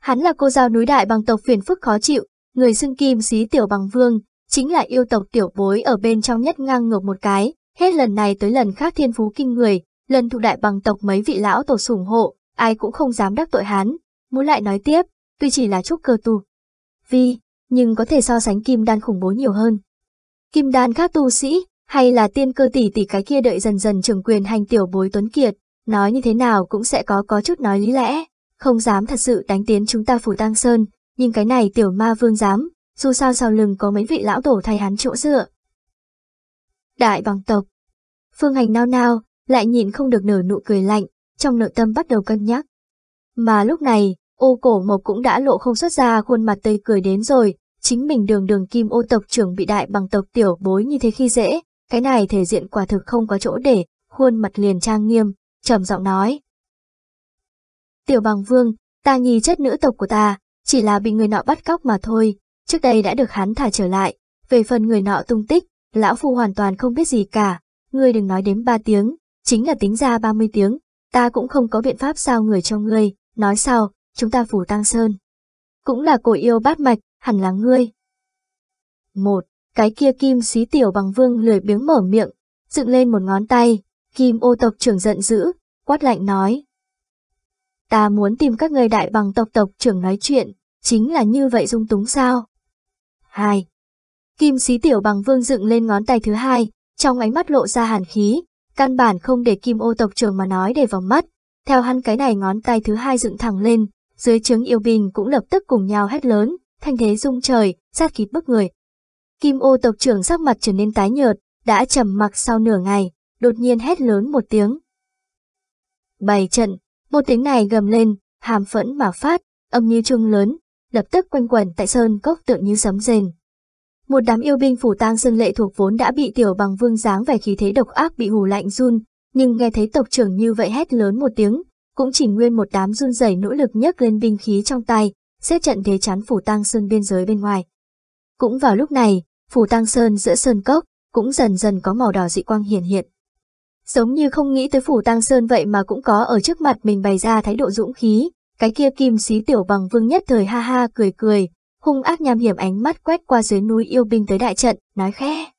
Hắn là cô giao núi đại bằng tộc phiền phức khó chịu, người xưng kim xí tiểu bằng vương, chính là yêu tộc tiểu bối ở bên trong nhất ngang ngược một cái, hết lần này tới lần khác thiên phú kinh người, lần thụ đại bằng tộc mấy vị lão tổ sủng hộ, ai cũng không dám đắc tội hắn, muốn lại nói tiếp, tuy chỉ là chút cơ tu. Vi, nhưng có thể so sánh kim đan khủng bố nhiều hơn. Kim đan khác tu sĩ, hay là tiên cơ tỷ tỷ cái kia đợi dần dần trưởng quyền hành tiểu bối tuấn kiệt, nói như thế nào cũng sẽ có có chút nói lý lẽ, không dám thật sự đánh tiến chúng ta phủ tăng sơn, nhưng cái này tiểu ma vương dám, dù sao sau lưng có mấy vị lão tổ thay hắn chỗ dựa. Đại bằng tộc Phương hành nao nao, lại nhìn không được nở nụ cười lạnh, trong nội tâm bắt đầu cân nhắc. Mà lúc này, ô cổ mộc cũng đã lộ không xuất ra khuôn mặt tươi cười đến rồi, chính mình đường đường kim ô tộc trưởng bị đại bằng tộc tiểu bối như thế khi dễ, cái này thể diện quả thực không có chỗ để, khuôn mặt liền trang nghiêm, trầm giọng nói. Tiểu bằng vương, ta nghi chết nữ tộc của ta, chỉ là bị người nọ bắt cóc mà thôi, trước đây đã được hắn thả trở lại, về phần người nọ tung tích, lão phu hoàn toàn không biết gì cả, ngươi đừng nói đến ba tiếng, chính là tính ra 30 tiếng, ta cũng không có biện pháp sao người cho ngươi, nói sau, chúng ta phủ tăng sơn. Cũng là cổ yêu bát mạch, hẳn là ngươi. Một, cái kia kim xí tiểu bằng vương lười biếng mở miệng, dựng lên một ngón tay, kim ô tộc trưởng giận dữ, quát lạnh nói. Ta muốn tìm các người đại bằng tộc tộc trưởng nói chuyện, chính là như vậy dung túng sao. Hai, kim xí tiểu bằng vương dựng lên ngón tay thứ hai, trong ánh mắt lộ ra hàn khí, căn bản không để kim ô tộc Trường mà nói để vào mắt. Theo hắn cái này ngón tay thứ hai dựng thẳng lên, dưới trướng yêu bình cũng lập tức cùng nhau hét lớn, thanh thế rung trời, sát khí bức người. Kim ô tộc trưởng sắc mặt trở nên tái nhợt, đã trầm mặc sau nửa ngày, đột nhiên hét lớn một tiếng. Bày trận, một tiếng này gầm lên, hàm phẫn mà phát, âm như trung lớn, lập tức quanh quẩn tại sơn cốc tượng như sấm rền, một đám yêu binh phủ tang xương lệ thuộc vốn đã bị tiểu bằng vương dáng vẻ khí thế độc ác bị hù lạnh run, nhưng nghe thấy tộc trưởng như vậy hét lớn một tiếng, cũng chỉ nguyên một đám run rẩy nỗ lực nhấc lên binh khí trong tay, xếp trận thế chắn phủ tang sơn biên giới bên ngoài. Cũng vào lúc này, phủ tang sơn giữa sơn cốc cũng dần dần có màu đỏ dị quang hiển hiện. Giống như không nghĩ tới phủ tang sơn vậy mà cũng có ở trước mặt mình bày ra thái độ dũng khí, cái kia kim xí tiểu bằng vương nhất thời ha ha cười cười, hung ác nham hiểm ánh mắt quét qua dưới núi yêu binh tới đại trận, nói khẽ.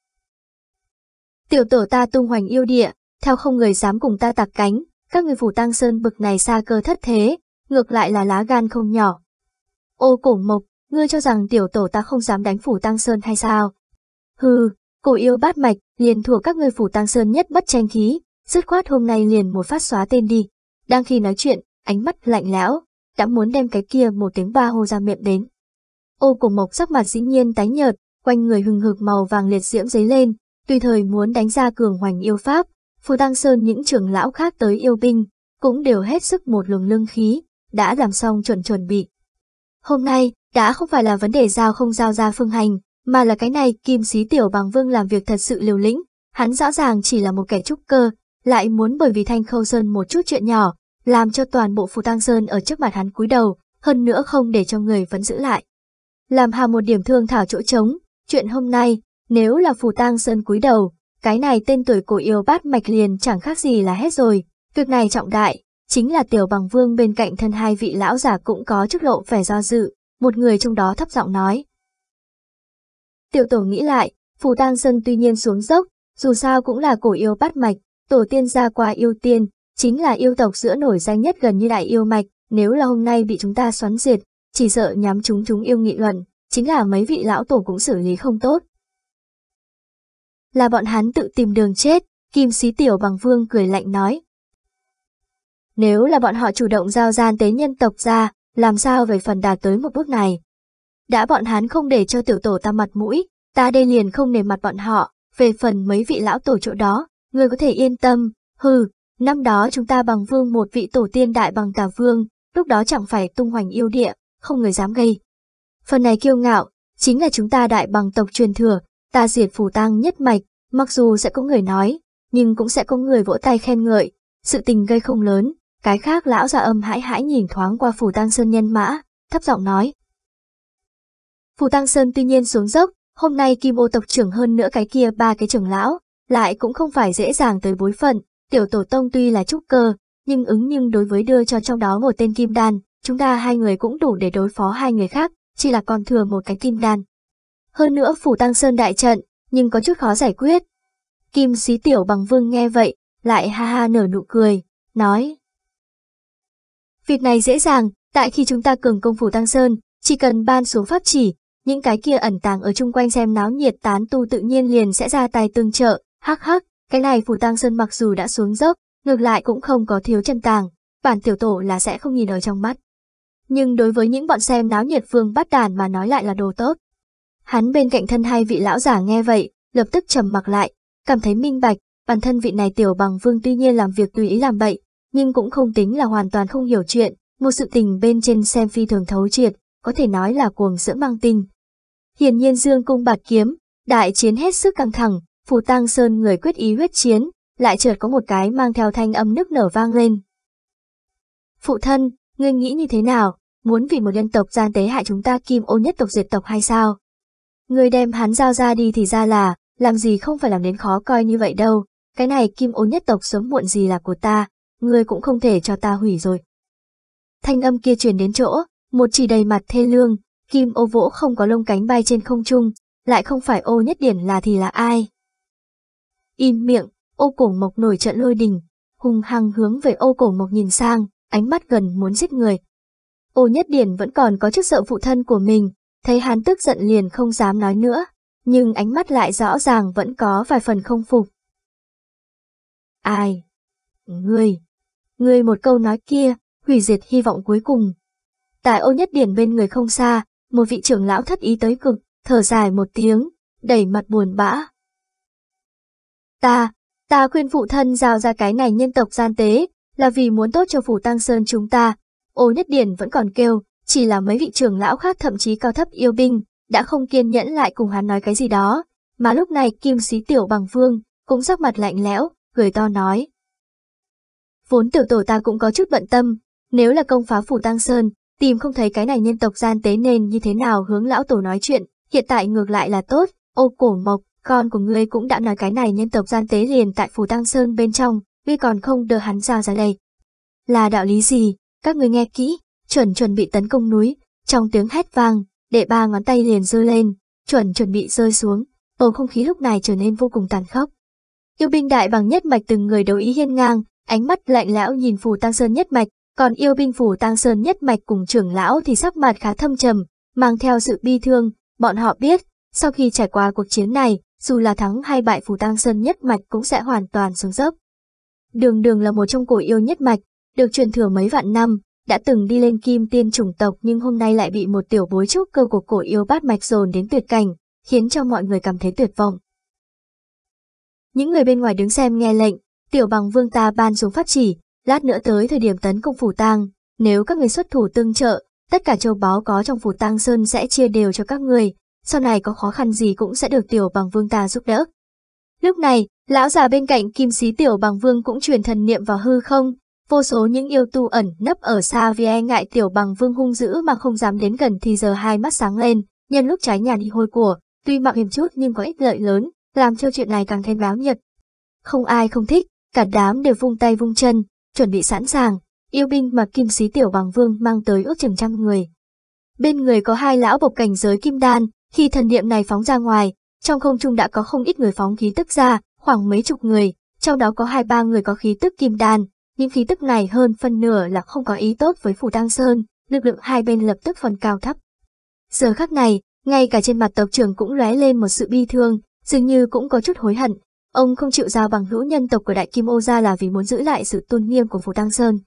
Tiểu tổ ta tung hoành yêu địa, theo không người dám cùng ta tạc cánh, các người phủ tăng sơn bực này xa cơ thất thế, ngược lại là lá gan không nhỏ. Ô cổ mộc, ngươi cho rằng tiểu tổ ta không dám đánh phủ tăng sơn hay sao? Hừ, cổ yêu bát mạch, liền thuộc các ngươi phủ tăng sơn nhất bất tranh khí, dứt khoát hôm nay liền một phát xóa tên đi. Đang khi nói chuyện, ánh mắt lạnh lẽo đã muốn đem cái kia một tiếng ba hô ra miệng đến. Ô cổ mộc sắc mặt dĩ nhiên tái nhợt, quanh người hừng hực màu vàng liệt diễm dấy lên, tùy thời muốn đánh ra cường hoành yêu pháp. Phù Tăng Sơn những trưởng lão khác tới yêu binh, cũng đều hết sức một luồng lưng khí, đã làm xong chuẩn chuẩn bị. Hôm nay, đã không phải là vấn đề giao không giao ra phương hành, mà là cái này kim xí tiểu bằng vương làm việc thật sự liều lĩnh, hắn rõ ràng chỉ là một kẻ trúc cơ, lại muốn bởi vì thanh khâu sơn một chút chuyện nhỏ, làm cho toàn bộ Phù Tăng Sơn ở trước mặt hắn cúi đầu, hơn nữa không để cho người vẫn giữ lại làm hà một điểm thương thảo chỗ trống. Chuyện hôm nay, nếu là phù tang sơn cúi đầu, cái này tên tuổi cổ yêu bát mạch liền chẳng khác gì là hết rồi. Việc này trọng đại, chính là tiểu bằng vương bên cạnh thân hai vị lão giả cũng có chức lộ vẻ do dự, một người trong đó thấp giọng nói. Tiểu tổ nghĩ lại, phù tang sơn tuy nhiên xuống dốc, dù sao cũng là cổ yêu bát mạch, tổ tiên ra qua yêu tiên, chính là yêu tộc giữa nổi danh nhất gần như đại yêu mạch, nếu là hôm nay bị chúng ta xoắn diệt, chỉ sợ nhắm chúng chúng yêu nghị luận, chính là mấy vị lão tổ cũng xử lý không tốt. Là bọn hắn tự tìm đường chết, kim sĩ tiểu bằng vương cười lạnh nói. Nếu là bọn họ chủ động giao gian tế nhân tộc ra, làm sao về phần đạt tới một bước này? Đã bọn hắn không để cho tiểu tổ ta mặt mũi, ta đây liền không nề mặt bọn họ, về phần mấy vị lão tổ chỗ đó, người có thể yên tâm, hừ, năm đó chúng ta bằng vương một vị tổ tiên đại bằng tà vương, lúc đó chẳng phải tung hoành yêu địa, không người dám gây. Phần này kiêu ngạo, chính là chúng ta đại bằng tộc truyền thừa, ta diệt phù tang nhất mạch, mặc dù sẽ có người nói, nhưng cũng sẽ có người vỗ tay khen ngợi, sự tình gây không lớn, cái khác lão già âm hãi hãi nhìn thoáng qua phù tang sơn nhân mã, thấp giọng nói. Phù tang sơn tuy nhiên xuống dốc, hôm nay kim ô tộc trưởng hơn nữa cái kia ba cái trưởng lão, lại cũng không phải dễ dàng tới bối phận, tiểu tổ tông tuy là trúc cơ, nhưng ứng nhưng đối với đưa cho trong đó một tên kim đan, chúng ta hai người cũng đủ để đối phó hai người khác, chỉ là còn thừa một cái kim đan. Hơn nữa phủ tăng sơn đại trận, nhưng có chút khó giải quyết. Kim xí tiểu bằng vương nghe vậy, lại ha ha nở nụ cười, nói. Việc này dễ dàng, tại khi chúng ta cường công phủ tăng sơn, chỉ cần ban xuống pháp chỉ, những cái kia ẩn tàng ở chung quanh xem náo nhiệt tán tu tự nhiên liền sẽ ra tay tương trợ, hắc hắc, cái này phủ tăng sơn mặc dù đã xuống dốc, ngược lại cũng không có thiếu chân tàng, bản tiểu tổ là sẽ không nhìn ở trong mắt nhưng đối với những bọn xem náo nhiệt vương bát đàn mà nói lại là đồ tốt. Hắn bên cạnh thân hai vị lão giả nghe vậy, lập tức trầm mặc lại, cảm thấy minh bạch, bản thân vị này tiểu bằng vương tuy nhiên làm việc tùy ý làm bậy, nhưng cũng không tính là hoàn toàn không hiểu chuyện, một sự tình bên trên xem phi thường thấu triệt, có thể nói là cuồng sữa mang tinh. Hiển nhiên dương cung bạc kiếm, đại chiến hết sức căng thẳng, phù tang sơn người quyết ý huyết chiến, lại chợt có một cái mang theo thanh âm nức nở vang lên. Phụ thân, ngươi nghĩ như thế nào? muốn vì một nhân tộc gian tế hại chúng ta kim ô nhất tộc diệt tộc hay sao? Người đem hắn giao ra đi thì ra là, làm gì không phải làm đến khó coi như vậy đâu, cái này kim ô nhất tộc sớm muộn gì là của ta, người cũng không thể cho ta hủy rồi. Thanh âm kia truyền đến chỗ, một chỉ đầy mặt thê lương, kim ô vỗ không có lông cánh bay trên không trung, lại không phải ô nhất điển là thì là ai. Im miệng, ô cổ mộc nổi trận lôi đình, hùng hăng hướng về ô cổ mộc nhìn sang, ánh mắt gần muốn giết người, Ô Nhất Điển vẫn còn có chức sợ phụ thân của mình, thấy hắn tức giận liền không dám nói nữa, nhưng ánh mắt lại rõ ràng vẫn có vài phần không phục. Ai? Ngươi! Ngươi một câu nói kia, hủy diệt hy vọng cuối cùng. Tại ô nhất điển bên người không xa, một vị trưởng lão thất ý tới cực, thở dài một tiếng, đẩy mặt buồn bã. Ta, ta khuyên phụ thân giao ra cái này nhân tộc gian tế, là vì muốn tốt cho phủ Tăng Sơn chúng ta, Ô Nhất Điền vẫn còn kêu, chỉ là mấy vị trưởng lão khác thậm chí cao thấp yêu binh, đã không kiên nhẫn lại cùng hắn nói cái gì đó. Mà lúc này kim Xí tiểu bằng vương, cũng sắc mặt lạnh lẽo, cười to nói. Vốn tiểu tổ ta cũng có chút bận tâm, nếu là công phá phủ Tăng Sơn, tìm không thấy cái này nhân tộc gian tế nền như thế nào hướng lão tổ nói chuyện, hiện tại ngược lại là tốt, ô cổ mộc, con của ngươi cũng đã nói cái này nhân tộc gian tế liền tại phủ Tăng Sơn bên trong, ngươi còn không đưa hắn ra ra đây. Là đạo lý gì? Các người nghe kỹ, chuẩn chuẩn bị tấn công núi, trong tiếng hét vang, đệ ba ngón tay liền rơi lên, chuẩn chuẩn bị rơi xuống, bầu không khí lúc này trở nên vô cùng tàn khốc. Yêu binh đại bằng nhất mạch từng người đấu ý hiên ngang, ánh mắt lạnh lẽo nhìn phù tăng sơn nhất mạch, còn yêu binh phù tăng sơn nhất mạch cùng trưởng lão thì sắc mặt khá thâm trầm, mang theo sự bi thương, bọn họ biết, sau khi trải qua cuộc chiến này, dù là thắng hay bại phù tăng sơn nhất mạch cũng sẽ hoàn toàn xuống dốc. Đường đường là một trong cổ yêu nhất mạch, được truyền thừa mấy vạn năm, đã từng đi lên kim tiên chủng tộc nhưng hôm nay lại bị một tiểu bối trúc cơ của cổ yêu bát mạch dồn đến tuyệt cảnh, khiến cho mọi người cảm thấy tuyệt vọng. Những người bên ngoài đứng xem nghe lệnh, tiểu bằng vương ta ban xuống pháp chỉ, lát nữa tới thời điểm tấn công phủ tang, nếu các người xuất thủ tương trợ, tất cả châu báu có trong phủ tang sơn sẽ chia đều cho các người, sau này có khó khăn gì cũng sẽ được tiểu bằng vương ta giúp đỡ. Lúc này, lão già bên cạnh kim sĩ tiểu bằng vương cũng truyền thần niệm vào hư không, Vô số những yêu tu ẩn nấp ở xa vì e ngại tiểu bằng vương hung dữ mà không dám đến gần thì giờ hai mắt sáng lên, nhân lúc trái nhà đi hôi của, tuy mạo hiểm chút nhưng có ích lợi lớn, làm cho chuyện này càng thêm báo nhật Không ai không thích, cả đám đều vung tay vung chân, chuẩn bị sẵn sàng, yêu binh mà kim sĩ tiểu bằng vương mang tới ước chừng trăm người. Bên người có hai lão bộc cảnh giới kim đan, khi thần niệm này phóng ra ngoài, trong không trung đã có không ít người phóng khí tức ra, khoảng mấy chục người, trong đó có hai ba người có khí tức kim đan, những khí tức này hơn phân nửa là không có ý tốt với Phủ Tăng Sơn, lực lượng hai bên lập tức phần cao thấp. Giờ khắc này, ngay cả trên mặt tộc trưởng cũng lóe lên một sự bi thương, dường như cũng có chút hối hận. Ông không chịu giao bằng hữu nhân tộc của Đại Kim Ô ra là vì muốn giữ lại sự tôn nghiêm của Phủ Tăng Sơn.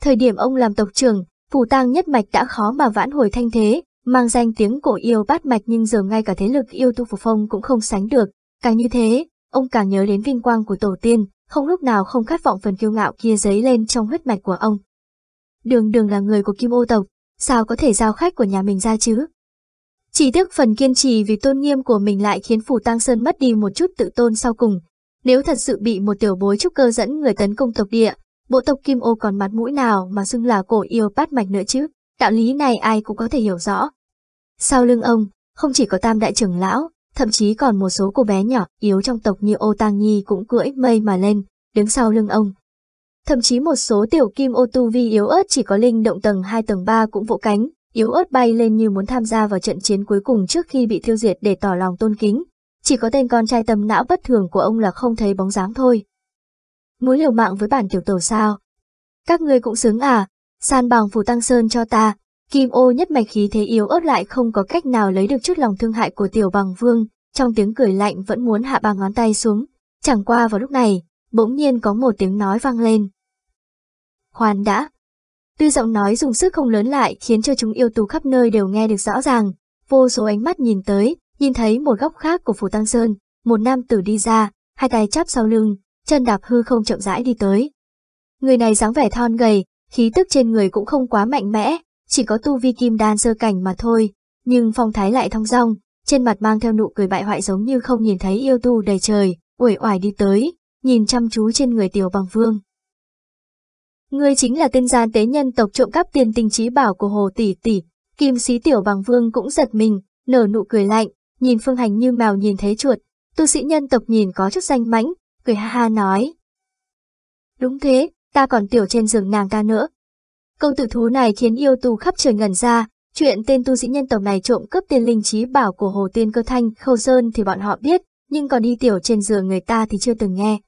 Thời điểm ông làm tộc trưởng, Phủ Tăng nhất mạch đã khó mà vãn hồi thanh thế, mang danh tiếng cổ yêu bát mạch nhưng giờ ngay cả thế lực yêu tu phù phong cũng không sánh được. Càng như thế, ông càng nhớ đến vinh quang của tổ tiên, không lúc nào không khát vọng phần kiêu ngạo kia dấy lên trong huyết mạch của ông. Đường đường là người của kim ô tộc, sao có thể giao khách của nhà mình ra chứ? Chỉ tiếc phần kiên trì vì tôn nghiêm của mình lại khiến Phủ Tăng Sơn mất đi một chút tự tôn sau cùng. Nếu thật sự bị một tiểu bối trúc cơ dẫn người tấn công tộc địa, bộ tộc Kim Ô còn mặt mũi nào mà xưng là cổ yêu bát mạch nữa chứ? Đạo lý này ai cũng có thể hiểu rõ. Sau lưng ông, không chỉ có tam đại trưởng lão, thậm chí còn một số cô bé nhỏ, yếu trong tộc như ô tang nhi cũng cưỡi mây mà lên, đứng sau lưng ông. Thậm chí một số tiểu kim ô tu vi yếu ớt chỉ có linh động tầng 2 tầng 3 cũng vỗ cánh, yếu ớt bay lên như muốn tham gia vào trận chiến cuối cùng trước khi bị tiêu diệt để tỏ lòng tôn kính. Chỉ có tên con trai tâm não bất thường của ông là không thấy bóng dáng thôi. Muốn liều mạng với bản tiểu tổ sao? Các ngươi cũng xứng à, san bằng phù tăng sơn cho ta, Kim ô nhất mạch khí thế yếu ớt lại không có cách nào lấy được chút lòng thương hại của tiểu bằng vương, trong tiếng cười lạnh vẫn muốn hạ bằng ngón tay xuống. Chẳng qua vào lúc này, bỗng nhiên có một tiếng nói vang lên. Khoan đã! Tuy giọng nói dùng sức không lớn lại khiến cho chúng yêu tú khắp nơi đều nghe được rõ ràng, vô số ánh mắt nhìn tới, nhìn thấy một góc khác của phủ Tăng Sơn, một nam tử đi ra, hai tay chắp sau lưng, chân đạp hư không chậm rãi đi tới. Người này dáng vẻ thon gầy, khí tức trên người cũng không quá mạnh mẽ, chỉ có tu vi kim đan sơ cảnh mà thôi, nhưng phong thái lại thong dong, trên mặt mang theo nụ cười bại hoại giống như không nhìn thấy yêu tu đầy trời, uể oải đi tới, nhìn chăm chú trên người tiểu bằng vương. Ngươi chính là tên gian tế nhân tộc trộm cắp tiền tình trí bảo của hồ tỷ tỷ, kim sĩ tiểu bằng vương cũng giật mình, nở nụ cười lạnh, nhìn phương hành như mèo nhìn thấy chuột, tu sĩ nhân tộc nhìn có chút danh mãnh, cười ha ha nói. Đúng thế, ta còn tiểu trên giường nàng ta nữa, Câu tử thú này khiến yêu tù khắp trời ngẩn ra, chuyện tên tu sĩ nhân tộc này trộm cướp tiền linh trí bảo của Hồ Tiên Cơ Thanh, Khâu Sơn thì bọn họ biết, nhưng còn đi tiểu trên giường người ta thì chưa từng nghe.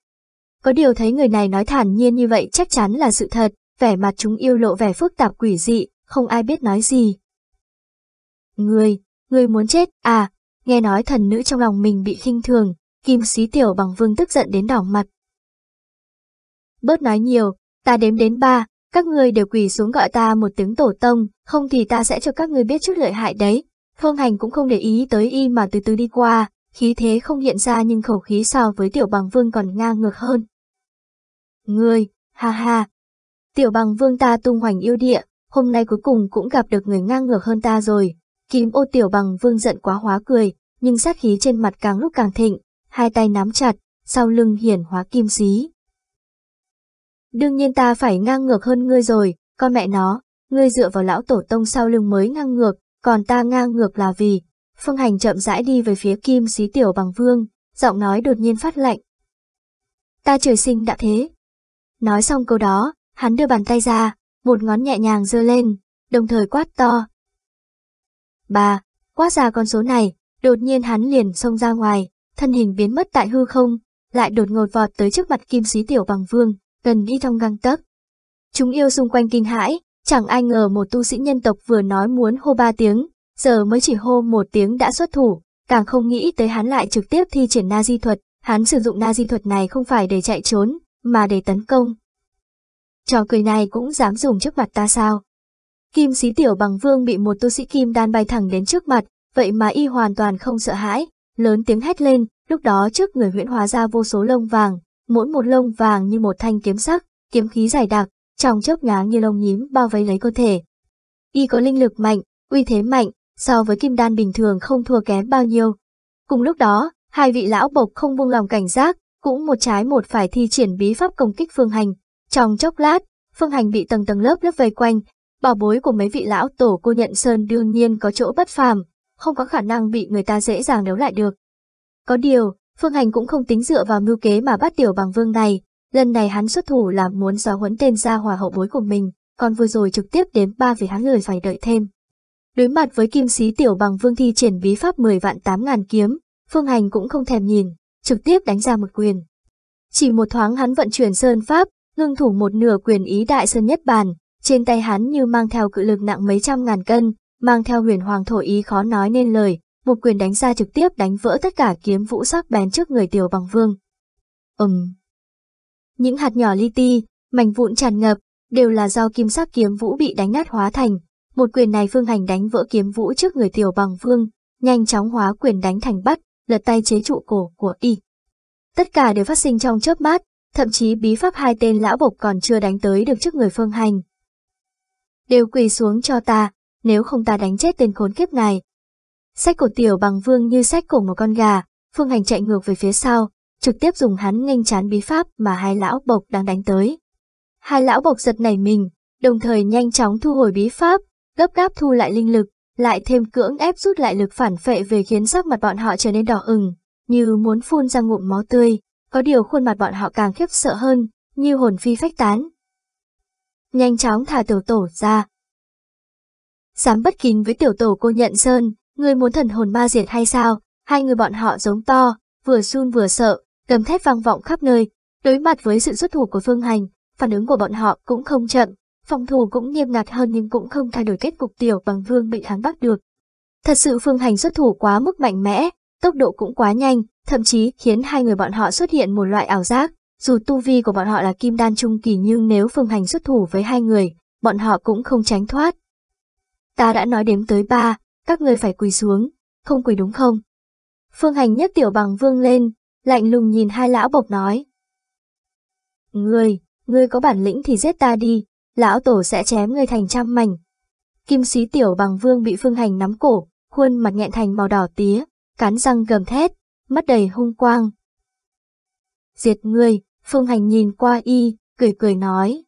Có điều thấy người này nói thản nhiên như vậy chắc chắn là sự thật, vẻ mặt chúng yêu lộ vẻ phức tạp quỷ dị, không ai biết nói gì. người người muốn chết à, nghe nói thần nữ trong lòng mình bị khinh thường, kim xí tiểu bằng vương tức giận đến đỏ mặt. Bớt nói nhiều, ta đếm đến ba, các người đều quỳ xuống gọi ta một tiếng tổ tông, không thì ta sẽ cho các người biết chút lợi hại đấy. Phương Hành cũng không để ý tới y mà từ từ đi qua, khí thế không hiện ra nhưng khẩu khí so với tiểu bằng vương còn ngang ngược hơn. người, ha ha. Tiểu bằng vương ta tung hoành yêu địa, hôm nay cuối cùng cũng gặp được người ngang ngược hơn ta rồi. Kim ô tiểu bằng vương giận quá hóa cười, nhưng sát khí trên mặt càng lúc càng thịnh, hai tay nắm chặt, sau lưng hiển hóa kim xí, Đương nhiên ta phải ngang ngược hơn ngươi rồi, con mẹ nó, ngươi dựa vào lão tổ tông sau lưng mới ngang ngược, còn ta ngang ngược là vì. Phương Hành chậm rãi đi về phía kim xí tiểu bằng vương, giọng nói đột nhiên phát lạnh. Ta trời sinh đã thế. Nói xong câu đó, hắn đưa bàn tay ra, một ngón nhẹ nhàng giơ lên, đồng thời quát to. Bà, quát ra con số này, đột nhiên hắn liền xông ra ngoài, thân hình biến mất tại hư không, lại đột ngột vọt tới trước mặt kim Xí tiểu bằng vương gần đi trong găng tấc. Chúng yêu xung quanh kinh hãi, chẳng ai ngờ một tu sĩ nhân tộc vừa nói muốn hô ba tiếng, giờ mới chỉ hô một tiếng đã xuất thủ, càng không nghĩ tới hắn lại trực tiếp thi triển na di thuật, hắn sử dụng na di thuật này không phải để chạy trốn, mà để tấn công. Trò cười này cũng dám dùng trước mặt ta sao? Kim xí tiểu bằng vương bị một tu sĩ kim đan bay thẳng đến trước mặt, vậy mà y hoàn toàn không sợ hãi, lớn tiếng hét lên, lúc đó trước người huyễn hóa ra vô số lông vàng, mỗi một lông vàng như một thanh kiếm sắc, kiếm khí dài đặc, trong chớp nhoáng như lông nhím bao vây lấy cơ thể. Y có linh lực mạnh, uy thế mạnh, so với kim đan bình thường không thua kém bao nhiêu. Cùng lúc đó, hai vị lão bộc không buông lòng cảnh giác, cũng một trái một phải thi triển bí pháp công kích phương hành. Trong chốc lát, phương hành bị tầng tầng lớp lớp vây quanh, bảo bối của mấy vị lão tổ cô nhận sơn đương nhiên có chỗ bất phàm, không có khả năng bị người ta dễ dàng đấu lại được. Có điều, Phương Hành cũng không tính dựa vào mưu kế mà bắt tiểu bằng vương này, lần này hắn xuất thủ là muốn giáo huấn tên gia hòa hậu bối của mình, còn vừa rồi trực tiếp đến ba vì hắn người phải đợi thêm. Đối mặt với kim sĩ tiểu bằng vương thi triển bí pháp 10 vạn 8 ngàn kiếm, Phương Hành cũng không thèm nhìn, trực tiếp đánh ra một quyền. Chỉ một thoáng hắn vận chuyển sơn pháp, ngưng thủ một nửa quyền ý đại sơn nhất bàn, trên tay hắn như mang theo cự lực nặng mấy trăm ngàn cân, mang theo huyền hoàng thổ ý khó nói nên lời, một quyền đánh ra trực tiếp đánh vỡ tất cả kiếm vũ sắc bén trước người Tiểu Bằng Vương. Ừm. Những hạt nhỏ li ti, mảnh vụn tràn ngập, đều là do kim sắc kiếm vũ bị đánh nát hóa thành. Một quyền này Phương Hành đánh vỡ kiếm vũ trước người Tiểu Bằng Vương, nhanh chóng hóa quyền đánh thành bắt, lật tay chế trụ cổ của y. Tất cả đều phát sinh trong chớp mắt thậm chí bí pháp hai tên lão bộc còn chưa đánh tới được trước người Phương Hành. Đều quỳ xuống cho ta, nếu không ta đánh chết tên khốn kiếp này, Sách cổ tiểu bằng vương như sách cổ một con gà, phương hành chạy ngược về phía sau, trực tiếp dùng hắn nghênh chán bí pháp mà hai lão bộc đang đánh tới. Hai lão bộc giật nảy mình, đồng thời nhanh chóng thu hồi bí pháp, gấp gáp thu lại linh lực, lại thêm cưỡng ép rút lại lực phản phệ về khiến sắc mặt bọn họ trở nên đỏ ửng, như muốn phun ra ngụm máu tươi, có điều khuôn mặt bọn họ càng khiếp sợ hơn, như hồn phi phách tán. Nhanh chóng thả tiểu tổ ra. Dám bất kín với tiểu tổ cô nhận sơn, Ngươi muốn thần hồn ma diệt hay sao? Hai người bọn họ giống to, vừa run vừa sợ, cầm thép vang vọng khắp nơi. Đối mặt với sự xuất thủ của Phương Hành, phản ứng của bọn họ cũng không chậm, phòng thủ cũng nghiêm ngặt hơn nhưng cũng không thay đổi kết cục tiểu bằng vương bị kháng bắt được. Thật sự Phương Hành xuất thủ quá mức mạnh mẽ, tốc độ cũng quá nhanh, thậm chí khiến hai người bọn họ xuất hiện một loại ảo giác. Dù tu vi của bọn họ là kim đan trung kỳ nhưng nếu Phương Hành xuất thủ với hai người, bọn họ cũng không tránh thoát. Ta đã nói đếm tới ba, các người phải quỳ xuống, không quỳ đúng không? Phương hành nhất tiểu bằng vương lên, lạnh lùng nhìn hai lão bộc nói. người ngươi có bản lĩnh thì giết ta đi, lão tổ sẽ chém ngươi thành trăm mảnh. Kim sĩ tiểu bằng vương bị phương hành nắm cổ, khuôn mặt nghẹn thành màu đỏ tía, cắn răng gầm thét, mắt đầy hung quang. Diệt ngươi, phương hành nhìn qua y, cười cười nói.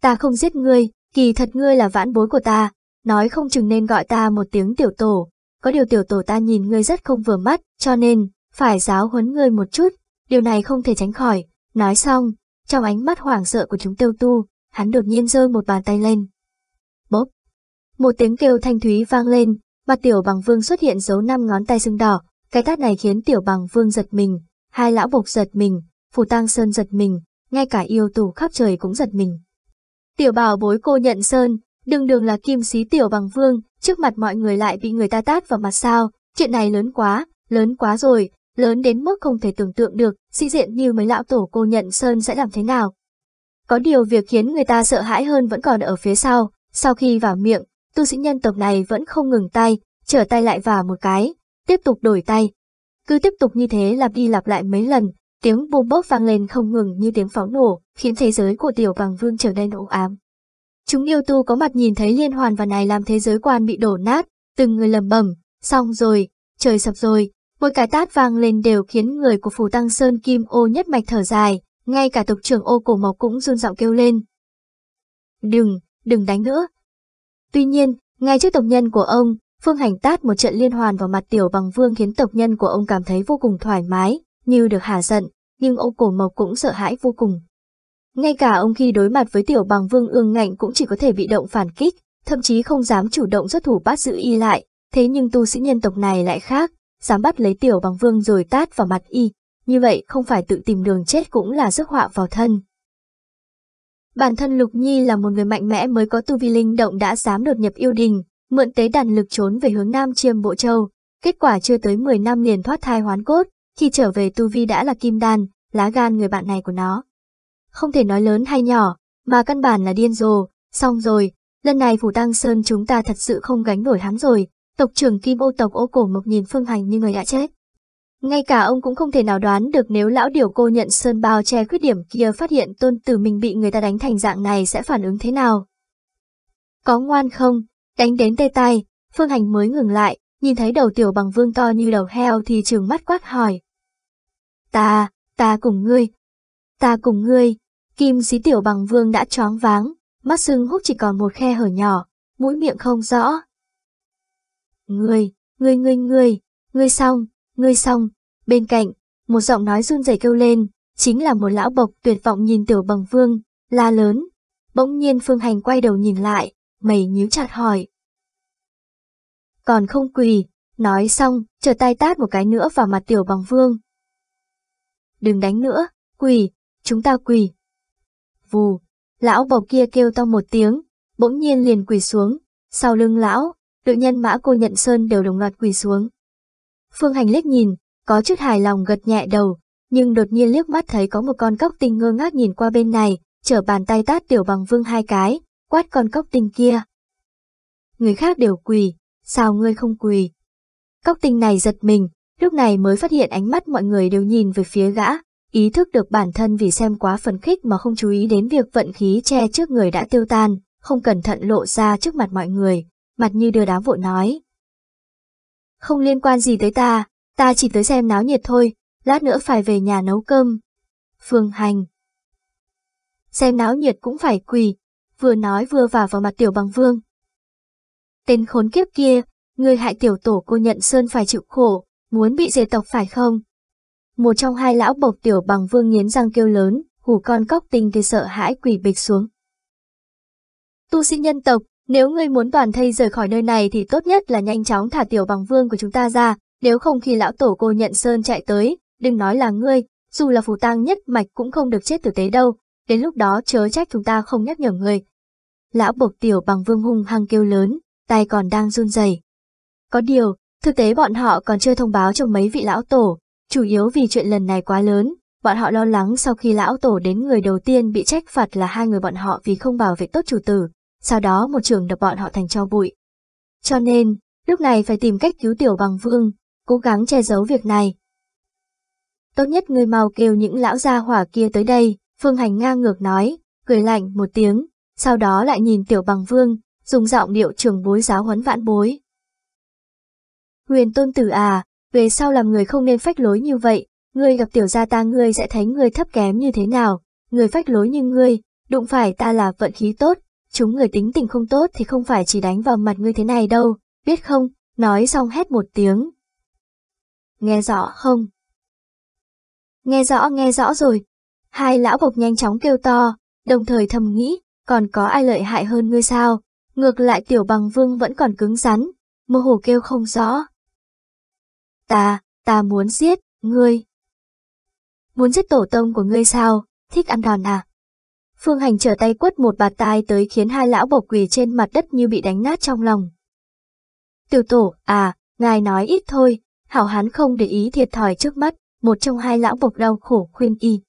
Ta không giết ngươi, kỳ thật ngươi là vãn bối của ta, nói không chừng nên gọi ta một tiếng tiểu tổ, có điều tiểu tổ ta nhìn ngươi rất không vừa mắt, cho nên, phải giáo huấn ngươi một chút, điều này không thể tránh khỏi. Nói xong, trong ánh mắt hoảng sợ của chúng tiêu tu, hắn đột nhiên giơ một bàn tay lên. Bốp! Một tiếng kêu thanh thúy vang lên, mặt tiểu bằng vương xuất hiện dấu năm ngón tay sưng đỏ, cái tát này khiến tiểu bằng vương giật mình, hai lão bộc giật mình, phù tang sơn giật mình, ngay cả yêu tù khắp trời cũng giật mình. Tiểu bảo bối cô nhận sơn, Đường đường là kim xí tiểu bằng vương, trước mặt mọi người lại bị người ta tát vào mặt sao, chuyện này lớn quá, lớn quá rồi, lớn đến mức không thể tưởng tượng được, sĩ diện như mấy lão tổ cô nhận Sơn sẽ làm thế nào. Có điều việc khiến người ta sợ hãi hơn vẫn còn ở phía sau, sau khi vào miệng, tu sĩ nhân tộc này vẫn không ngừng tay, trở tay lại vào một cái, tiếp tục đổi tay. Cứ tiếp tục như thế lặp đi lặp lại mấy lần, tiếng bùm bốc vang lên không ngừng như tiếng pháo nổ, khiến thế giới của tiểu bằng vương trở nên ố ám. Chúng yêu tu có mặt nhìn thấy liên hoàn và này làm thế giới quan bị đổ nát, từng người lầm bầm, xong rồi, trời sập rồi, một cái tát vang lên đều khiến người của phủ tăng sơn kim ô nhất mạch thở dài, ngay cả tộc trưởng ô cổ mộc cũng run giọng kêu lên. Đừng, đừng đánh nữa. Tuy nhiên, ngay trước tộc nhân của ông, Phương Hành tát một trận liên hoàn vào mặt tiểu bằng vương khiến tộc nhân của ông cảm thấy vô cùng thoải mái, như được hà giận, nhưng ô cổ mộc cũng sợ hãi vô cùng. Ngay cả ông khi đối mặt với tiểu bằng vương ương ngạnh cũng chỉ có thể bị động phản kích, thậm chí không dám chủ động xuất thủ bắt giữ y lại, thế nhưng tu sĩ nhân tộc này lại khác, dám bắt lấy tiểu bằng vương rồi tát vào mặt y, như vậy không phải tự tìm đường chết cũng là rước họa vào thân. Bản thân Lục Nhi là một người mạnh mẽ mới có tu vi linh động đã dám đột nhập yêu đình, mượn tế đàn lực trốn về hướng Nam Chiêm Bộ Châu. Kết quả chưa tới 10 năm liền thoát thai hoán cốt, khi trở về tu vi đã là kim đàn lá gan người bạn này của nó không thể nói lớn hay nhỏ, mà căn bản là điên rồ, xong rồi, lần này phủ tăng sơn chúng ta thật sự không gánh nổi hắn rồi, tộc trưởng kim ô tộc ô cổ mộc nhìn phương hành như người đã chết. Ngay cả ông cũng không thể nào đoán được nếu lão điểu cô nhận sơn bao che khuyết điểm kia phát hiện tôn tử mình bị người ta đánh thành dạng này sẽ phản ứng thế nào. Có ngoan không, đánh đến tê tay, phương hành mới ngừng lại, nhìn thấy đầu tiểu bằng vương to như đầu heo thì trường mắt quát hỏi. Ta, ta cùng ngươi, ta cùng ngươi, Kim sĩ tiểu bằng vương đã choáng váng, mắt sưng húc chỉ còn một khe hở nhỏ, mũi miệng không rõ. Người, người người người, người xong, người xong, bên cạnh, một giọng nói run rẩy kêu lên, chính là một lão bộc tuyệt vọng nhìn tiểu bằng vương, la lớn. Bỗng nhiên phương hành quay đầu nhìn lại, mày nhíu chặt hỏi. Còn không quỳ, nói xong, trở tay tát một cái nữa vào mặt tiểu bằng vương. Đừng đánh nữa, quỳ, chúng ta quỳ, vù. Lão bầu kia kêu to một tiếng, bỗng nhiên liền quỳ xuống, sau lưng lão, tự nhân mã cô nhận sơn đều đồng loạt quỳ xuống. Phương hành liếc nhìn, có chút hài lòng gật nhẹ đầu, nhưng đột nhiên liếc mắt thấy có một con cóc tinh ngơ ngác nhìn qua bên này, trở bàn tay tát tiểu bằng vương hai cái, quát con cóc tinh kia. Người khác đều quỳ, sao ngươi không quỳ? Cóc tinh này giật mình, lúc này mới phát hiện ánh mắt mọi người đều nhìn về phía gã, ý thức được bản thân vì xem quá phấn khích mà không chú ý đến việc vận khí che trước người đã tiêu tan, không cẩn thận lộ ra trước mặt mọi người, mặt như đưa đám vội nói. Không liên quan gì tới ta, ta chỉ tới xem náo nhiệt thôi, lát nữa phải về nhà nấu cơm. Phương Hành Xem náo nhiệt cũng phải quỳ, vừa nói vừa vào vào mặt tiểu bằng vương. Tên khốn kiếp kia, người hại tiểu tổ cô nhận sơn phải chịu khổ, muốn bị diệt tộc phải không? Một trong hai lão bộc tiểu bằng vương nghiến răng kêu lớn, hủ con cóc tinh thì sợ hãi quỳ bịch xuống. Tu sĩ nhân tộc, nếu ngươi muốn toàn thây rời khỏi nơi này thì tốt nhất là nhanh chóng thả tiểu bằng vương của chúng ta ra, nếu không khi lão tổ cô nhận sơn chạy tới, đừng nói là ngươi, dù là phù tang nhất mạch cũng không được chết tử tế đâu, đến lúc đó chớ trách chúng ta không nhắc nhở ngươi. Lão bộc tiểu bằng vương hung hăng kêu lớn, tay còn đang run rẩy. Có điều, thực tế bọn họ còn chưa thông báo cho mấy vị lão tổ, Chủ yếu vì chuyện lần này quá lớn, bọn họ lo lắng sau khi lão tổ đến người đầu tiên bị trách phạt là hai người bọn họ vì không bảo vệ tốt chủ tử, sau đó một trường đập bọn họ thành cho bụi. Cho nên, lúc này phải tìm cách cứu tiểu bằng vương, cố gắng che giấu việc này. Tốt nhất người mau kêu những lão gia hỏa kia tới đây, Phương Hành ngang ngược nói, cười lạnh một tiếng, sau đó lại nhìn tiểu bằng vương, dùng giọng điệu trường bối giáo huấn vãn bối. Huyền tôn tử à, về sau làm người không nên phách lối như vậy, ngươi gặp tiểu gia ta ngươi sẽ thấy ngươi thấp kém như thế nào, người phách lối như ngươi, đụng phải ta là vận khí tốt, chúng người tính tình không tốt thì không phải chỉ đánh vào mặt ngươi thế này đâu, biết không, nói xong hét một tiếng. Nghe rõ không? Nghe rõ nghe rõ rồi. Hai lão bộc nhanh chóng kêu to, đồng thời thầm nghĩ, còn có ai lợi hại hơn ngươi sao? Ngược lại tiểu bằng vương vẫn còn cứng rắn, mơ hồ kêu không rõ, Ta, ta muốn giết, ngươi. Muốn giết tổ tông của ngươi sao, thích ăn đòn à? Phương Hành trở tay quất một bạt tai tới khiến hai lão bộc quỳ trên mặt đất như bị đánh nát trong lòng. Tiểu tổ, à, ngài nói ít thôi, hảo hán không để ý thiệt thòi trước mắt, một trong hai lão bộc đau khổ khuyên y.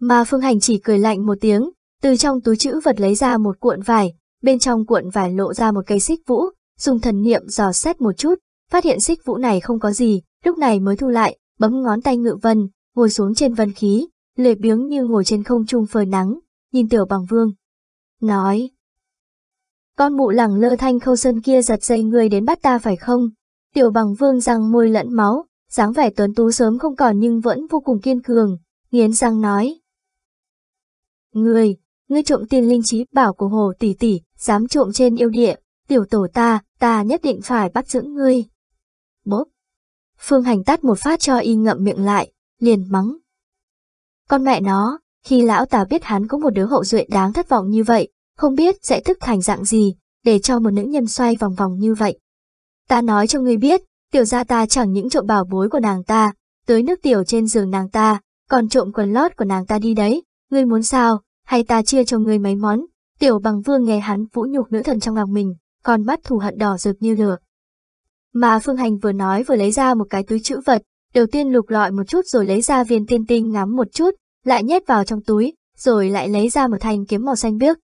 Mà Phương Hành chỉ cười lạnh một tiếng, từ trong túi chữ vật lấy ra một cuộn vải, bên trong cuộn vải lộ ra một cây xích vũ, dùng thần niệm dò xét một chút, phát hiện xích vũ này không có gì, lúc này mới thu lại, bấm ngón tay ngự vân, ngồi xuống trên vân khí, lười biếng như ngồi trên không trung phơi nắng, nhìn tiểu bằng vương. Nói. Con mụ lẳng lơ thanh khâu sơn kia giật dây người đến bắt ta phải không? Tiểu bằng vương răng môi lẫn máu, dáng vẻ tuấn tú sớm không còn nhưng vẫn vô cùng kiên cường, nghiến răng nói. Người, ngươi trộm tiền linh trí bảo của hồ tỷ tỷ, dám trộm trên yêu địa, tiểu tổ ta, ta nhất định phải bắt giữ ngươi bốp. Phương Hành tát một phát cho y ngậm miệng lại, liền mắng. Con mẹ nó, khi lão ta biết hắn có một đứa hậu duệ đáng thất vọng như vậy, không biết sẽ thức thành dạng gì, để cho một nữ nhân xoay vòng vòng như vậy. Ta nói cho ngươi biết, tiểu gia ta chẳng những trộm bảo bối của nàng ta, tới nước tiểu trên giường nàng ta, còn trộm quần lót của nàng ta đi đấy, ngươi muốn sao, hay ta chia cho ngươi mấy món. Tiểu bằng vương nghe hắn vũ nhục nữ thần trong lòng mình, con mắt thù hận đỏ rực như lửa, mà Phương Hành vừa nói vừa lấy ra một cái túi chữ vật, đầu tiên lục lọi một chút rồi lấy ra viên tiên tinh ngắm một chút, lại nhét vào trong túi, rồi lại lấy ra một thanh kiếm màu xanh biếc.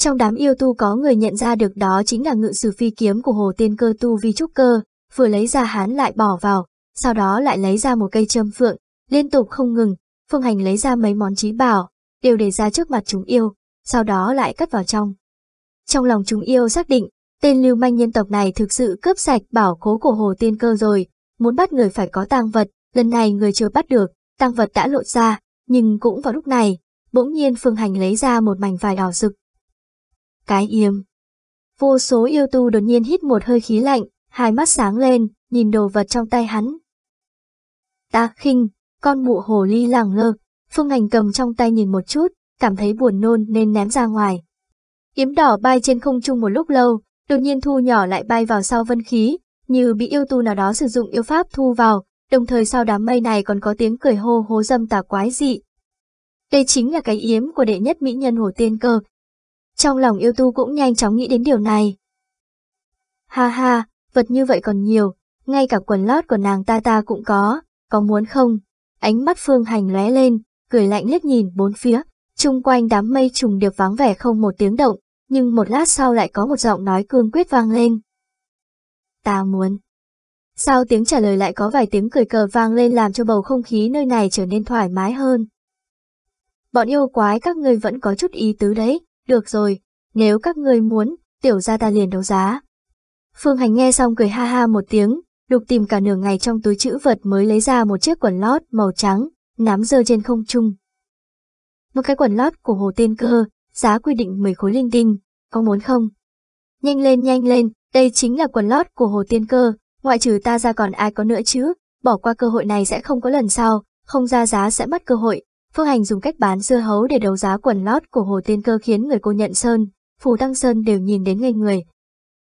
Trong đám yêu tu có người nhận ra được đó chính là ngự sử phi kiếm của hồ tiên cơ tu vi trúc cơ, vừa lấy ra hán lại bỏ vào, sau đó lại lấy ra một cây châm phượng, liên tục không ngừng, Phương Hành lấy ra mấy món trí bảo, đều để ra trước mặt chúng yêu, sau đó lại cất vào trong. Trong lòng chúng yêu xác định, Tên lưu manh nhân tộc này thực sự cướp sạch bảo khố của Hồ Tiên Cơ rồi, muốn bắt người phải có tang vật, lần này người chưa bắt được, tang vật đã lộ ra, nhưng cũng vào lúc này, bỗng nhiên Phương Hành lấy ra một mảnh vải đỏ rực. Cái yếm. Vô số yêu tu đột nhiên hít một hơi khí lạnh, hai mắt sáng lên, nhìn đồ vật trong tay hắn. Ta khinh, con mụ hồ ly lẳng lơ, Phương Hành cầm trong tay nhìn một chút, cảm thấy buồn nôn nên ném ra ngoài. Yếm đỏ bay trên không trung một lúc lâu, đột nhiên thu nhỏ lại bay vào sau vân khí, như bị yêu tu nào đó sử dụng yêu pháp thu vào, đồng thời sau đám mây này còn có tiếng cười hô hố dâm tà quái dị. Đây chính là cái yếm của đệ nhất mỹ nhân hồ tiên cơ. Trong lòng yêu tu cũng nhanh chóng nghĩ đến điều này. Ha ha, vật như vậy còn nhiều, ngay cả quần lót của nàng ta ta cũng có, có muốn không? Ánh mắt phương hành lóe lên, cười lạnh liếc nhìn bốn phía, chung quanh đám mây trùng điệp vắng vẻ không một tiếng động, nhưng một lát sau lại có một giọng nói cương quyết vang lên. Ta muốn. Sau tiếng trả lời lại có vài tiếng cười cờ vang lên làm cho bầu không khí nơi này trở nên thoải mái hơn. Bọn yêu quái các ngươi vẫn có chút ý tứ đấy, được rồi, nếu các ngươi muốn, tiểu ra ta liền đấu giá. Phương Hành nghe xong cười ha ha một tiếng, lục tìm cả nửa ngày trong túi chữ vật mới lấy ra một chiếc quần lót màu trắng, nắm dơ trên không trung. Một cái quần lót của hồ tiên cơ, giá quy định 10 khối linh tinh, có muốn không? Nhanh lên nhanh lên, đây chính là quần lót của Hồ Tiên Cơ, ngoại trừ ta ra còn ai có nữa chứ, bỏ qua cơ hội này sẽ không có lần sau, không ra giá sẽ mất cơ hội. Phương Hành dùng cách bán dưa hấu để đấu giá quần lót của Hồ Tiên Cơ khiến người cô nhận Sơn, Phù Tăng Sơn đều nhìn đến ngây người.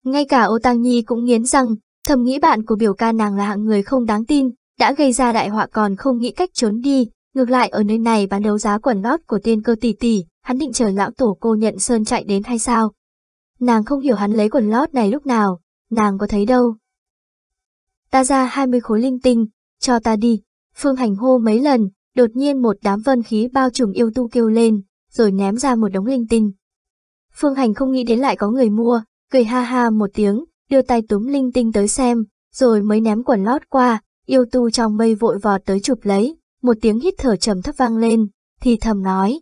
Ngay cả Ô Tăng Nhi cũng nghiến răng, thầm nghĩ bạn của biểu ca nàng là hạng người không đáng tin, đã gây ra đại họa còn không nghĩ cách trốn đi, Ngược lại ở nơi này bán đấu giá quần lót của tiên cơ tỷ tỷ, hắn định chờ lão tổ cô nhận sơn chạy đến hay sao? Nàng không hiểu hắn lấy quần lót này lúc nào, nàng có thấy đâu. Ta ra 20 khối linh tinh, cho ta đi. Phương hành hô mấy lần, đột nhiên một đám vân khí bao trùm yêu tu kêu lên, rồi ném ra một đống linh tinh. Phương hành không nghĩ đến lại có người mua, cười ha ha một tiếng, đưa tay túm linh tinh tới xem, rồi mới ném quần lót qua, yêu tu trong mây vội vọt tới chụp lấy, một tiếng hít thở trầm thấp vang lên, thì thầm nói.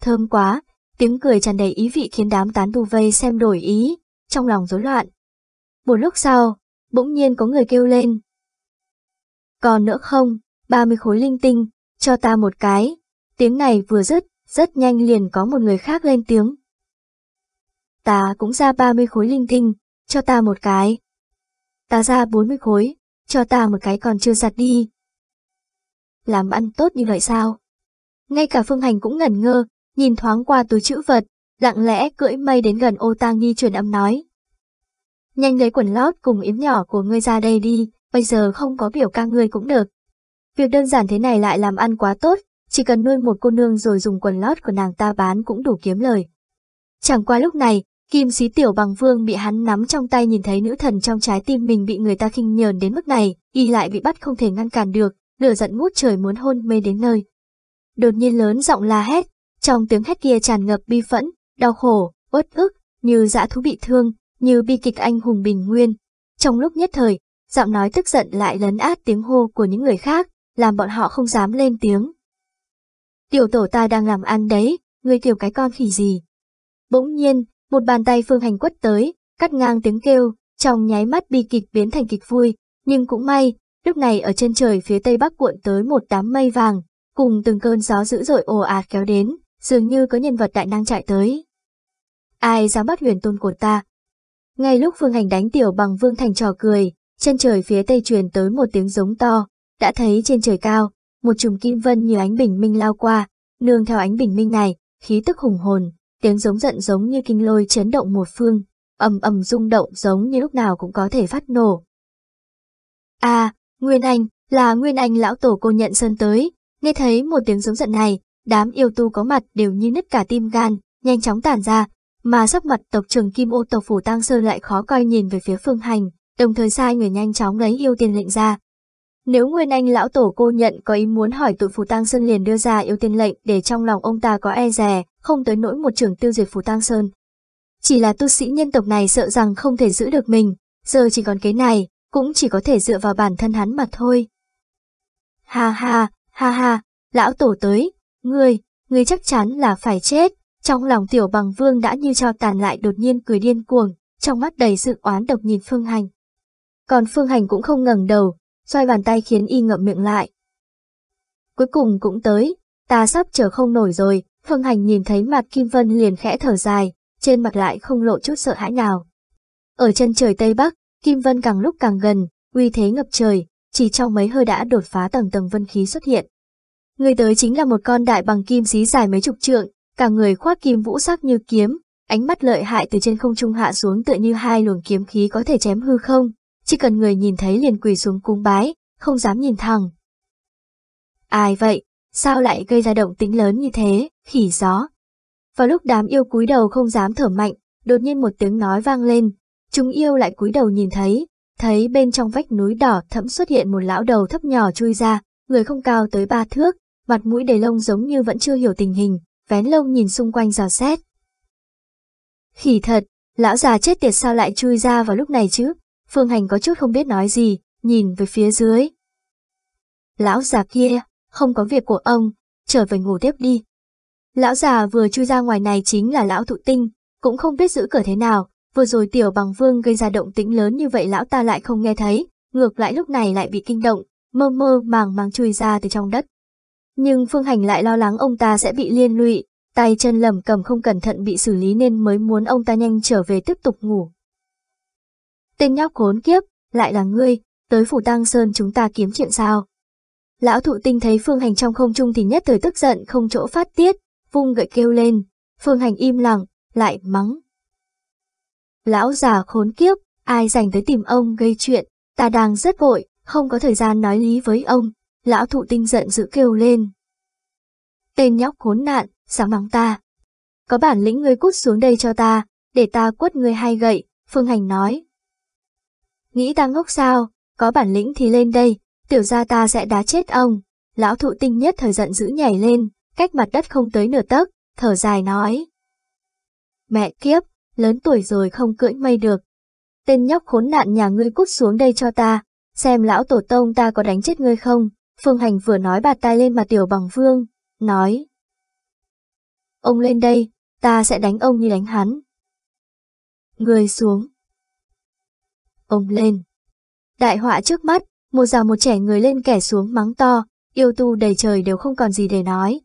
Thơm quá, tiếng cười tràn đầy ý vị khiến đám tán tu vây xem đổi ý, trong lòng rối loạn. Một lúc sau, bỗng nhiên có người kêu lên. Còn nữa không, 30 khối linh tinh, cho ta một cái. Tiếng này vừa dứt, rất nhanh liền có một người khác lên tiếng. Ta cũng ra 30 khối linh tinh, cho ta một cái. Ta ra 40 khối, cho ta một cái còn chưa giặt đi, làm ăn tốt như vậy sao? Ngay cả Phương Hành cũng ngẩn ngơ, nhìn thoáng qua túi chữ vật, lặng lẽ cưỡi mây đến gần ô tang nghi truyền âm nói. Nhanh lấy quần lót cùng yếm nhỏ của ngươi ra đây đi, bây giờ không có biểu ca ngươi cũng được. Việc đơn giản thế này lại làm ăn quá tốt, chỉ cần nuôi một cô nương rồi dùng quần lót của nàng ta bán cũng đủ kiếm lời. Chẳng qua lúc này, kim sĩ tiểu bằng vương bị hắn nắm trong tay nhìn thấy nữ thần trong trái tim mình bị người ta khinh nhờn đến mức này, y lại bị bắt không thể ngăn cản được, lửa giận ngút trời muốn hôn mê đến nơi. Đột nhiên lớn giọng la hét, trong tiếng hét kia tràn ngập bi phẫn, đau khổ, uất ức, như dã thú bị thương, như bi kịch anh hùng bình nguyên. Trong lúc nhất thời, giọng nói tức giận lại lấn át tiếng hô của những người khác, làm bọn họ không dám lên tiếng. Tiểu tổ ta đang làm ăn đấy, ngươi tiểu cái con khỉ gì. Bỗng nhiên, một bàn tay phương hành quất tới, cắt ngang tiếng kêu, trong nháy mắt bi kịch biến thành kịch vui, nhưng cũng may, Lúc này ở trên trời phía tây bắc cuộn tới một đám mây vàng, cùng từng cơn gió dữ dội ồ ạt kéo đến, dường như có nhân vật đại năng chạy tới. Ai dám bắt huyền tôn của ta? Ngay lúc Phương Hành đánh tiểu bằng Vương Thành trò cười, chân trời phía tây truyền tới một tiếng giống to, đã thấy trên trời cao, một chùm kim vân như ánh bình minh lao qua, nương theo ánh bình minh này, khí tức hùng hồn, tiếng giống giận giống như kinh lôi chấn động một phương, ầm ầm rung động giống như lúc nào cũng có thể phát nổ. A, à, Nguyên Anh, là Nguyên Anh lão tổ cô nhận sơn tới, nghe thấy một tiếng giống giận này, đám yêu tu có mặt đều như nứt cả tim gan, nhanh chóng tản ra, mà sắc mặt tộc trưởng Kim Ô tộc phủ Tăng Sơn lại khó coi nhìn về phía Phương Hành, đồng thời sai người nhanh chóng lấy yêu tiên lệnh ra. Nếu Nguyên Anh lão tổ cô nhận có ý muốn hỏi tụi phủ Tăng Sơn liền đưa ra yêu tiên lệnh để trong lòng ông ta có e rè, không tới nỗi một trưởng tiêu diệt phủ Tăng Sơn. Chỉ là tu sĩ nhân tộc này sợ rằng không thể giữ được mình, giờ chỉ còn cái này, cũng chỉ có thể dựa vào bản thân hắn mà thôi. Ha ha, ha ha, lão tổ tới, ngươi, ngươi chắc chắn là phải chết. Trong lòng tiểu bằng vương đã như cho tàn lại đột nhiên cười điên cuồng, trong mắt đầy sự oán độc nhìn phương hành. Còn phương hành cũng không ngẩng đầu, xoay bàn tay khiến y ngậm miệng lại. Cuối cùng cũng tới, ta sắp chờ không nổi rồi, phương hành nhìn thấy mặt Kim Vân liền khẽ thở dài, trên mặt lại không lộ chút sợ hãi nào. Ở chân trời Tây Bắc, Kim Vân càng lúc càng gần, uy thế ngập trời, chỉ trong mấy hơi đã đột phá tầng tầng vân khí xuất hiện. Người tới chính là một con đại bằng kim xí dài mấy chục trượng, cả người khoác kim vũ sắc như kiếm, ánh mắt lợi hại từ trên không trung hạ xuống tựa như hai luồng kiếm khí có thể chém hư không, chỉ cần người nhìn thấy liền quỳ xuống cung bái, không dám nhìn thẳng. Ai vậy? Sao lại gây ra động tĩnh lớn như thế, khỉ gió? Vào lúc đám yêu cúi đầu không dám thở mạnh, đột nhiên một tiếng nói vang lên, Chúng yêu lại cúi đầu nhìn thấy, thấy bên trong vách núi đỏ thẫm xuất hiện một lão đầu thấp nhỏ chui ra, người không cao tới ba thước, mặt mũi đầy lông giống như vẫn chưa hiểu tình hình, vén lông nhìn xung quanh dò xét. Khỉ thật, lão già chết tiệt sao lại chui ra vào lúc này chứ? Phương Hành có chút không biết nói gì, nhìn về phía dưới. Lão già kia, không có việc của ông, trở về ngủ tiếp đi. Lão già vừa chui ra ngoài này chính là lão thụ tinh, cũng không biết giữ cửa thế nào, Vừa rồi tiểu bằng vương gây ra động tĩnh lớn như vậy lão ta lại không nghe thấy, ngược lại lúc này lại bị kinh động, mơ mơ màng màng chui ra từ trong đất. Nhưng Phương Hành lại lo lắng ông ta sẽ bị liên lụy, tay chân lầm cầm không cẩn thận bị xử lý nên mới muốn ông ta nhanh trở về tiếp tục ngủ. Tên nhóc khốn kiếp, lại là ngươi, tới phủ Tăng Sơn chúng ta kiếm chuyện sao? Lão thụ tinh thấy Phương Hành trong không trung thì nhất thời tức giận không chỗ phát tiết, vung gậy kêu lên, Phương Hành im lặng, lại mắng. Lão già khốn kiếp, ai dành tới tìm ông gây chuyện, ta đang rất vội, không có thời gian nói lý với ông. Lão thụ tinh giận dữ kêu lên. Tên nhóc khốn nạn, dám mắng ta. Có bản lĩnh ngươi cút xuống đây cho ta, để ta quất ngươi hai gậy, Phương Hành nói. Nghĩ ta ngốc sao, có bản lĩnh thì lên đây, tiểu ra ta sẽ đá chết ông. Lão thụ tinh nhất thời giận dữ nhảy lên, cách mặt đất không tới nửa tấc, thở dài nói. Mẹ kiếp, lớn tuổi rồi không cưỡi mây được. Tên nhóc khốn nạn nhà ngươi cút xuống đây cho ta, xem lão tổ tông ta có đánh chết ngươi không, Phương Hành vừa nói bạt tay lên mặt tiểu bằng vương, nói. Ông lên đây, ta sẽ đánh ông như đánh hắn. Người xuống. Ông lên. Đại họa trước mắt, một già một trẻ người lên kẻ xuống mắng to, yêu tu đầy trời đều không còn gì để nói.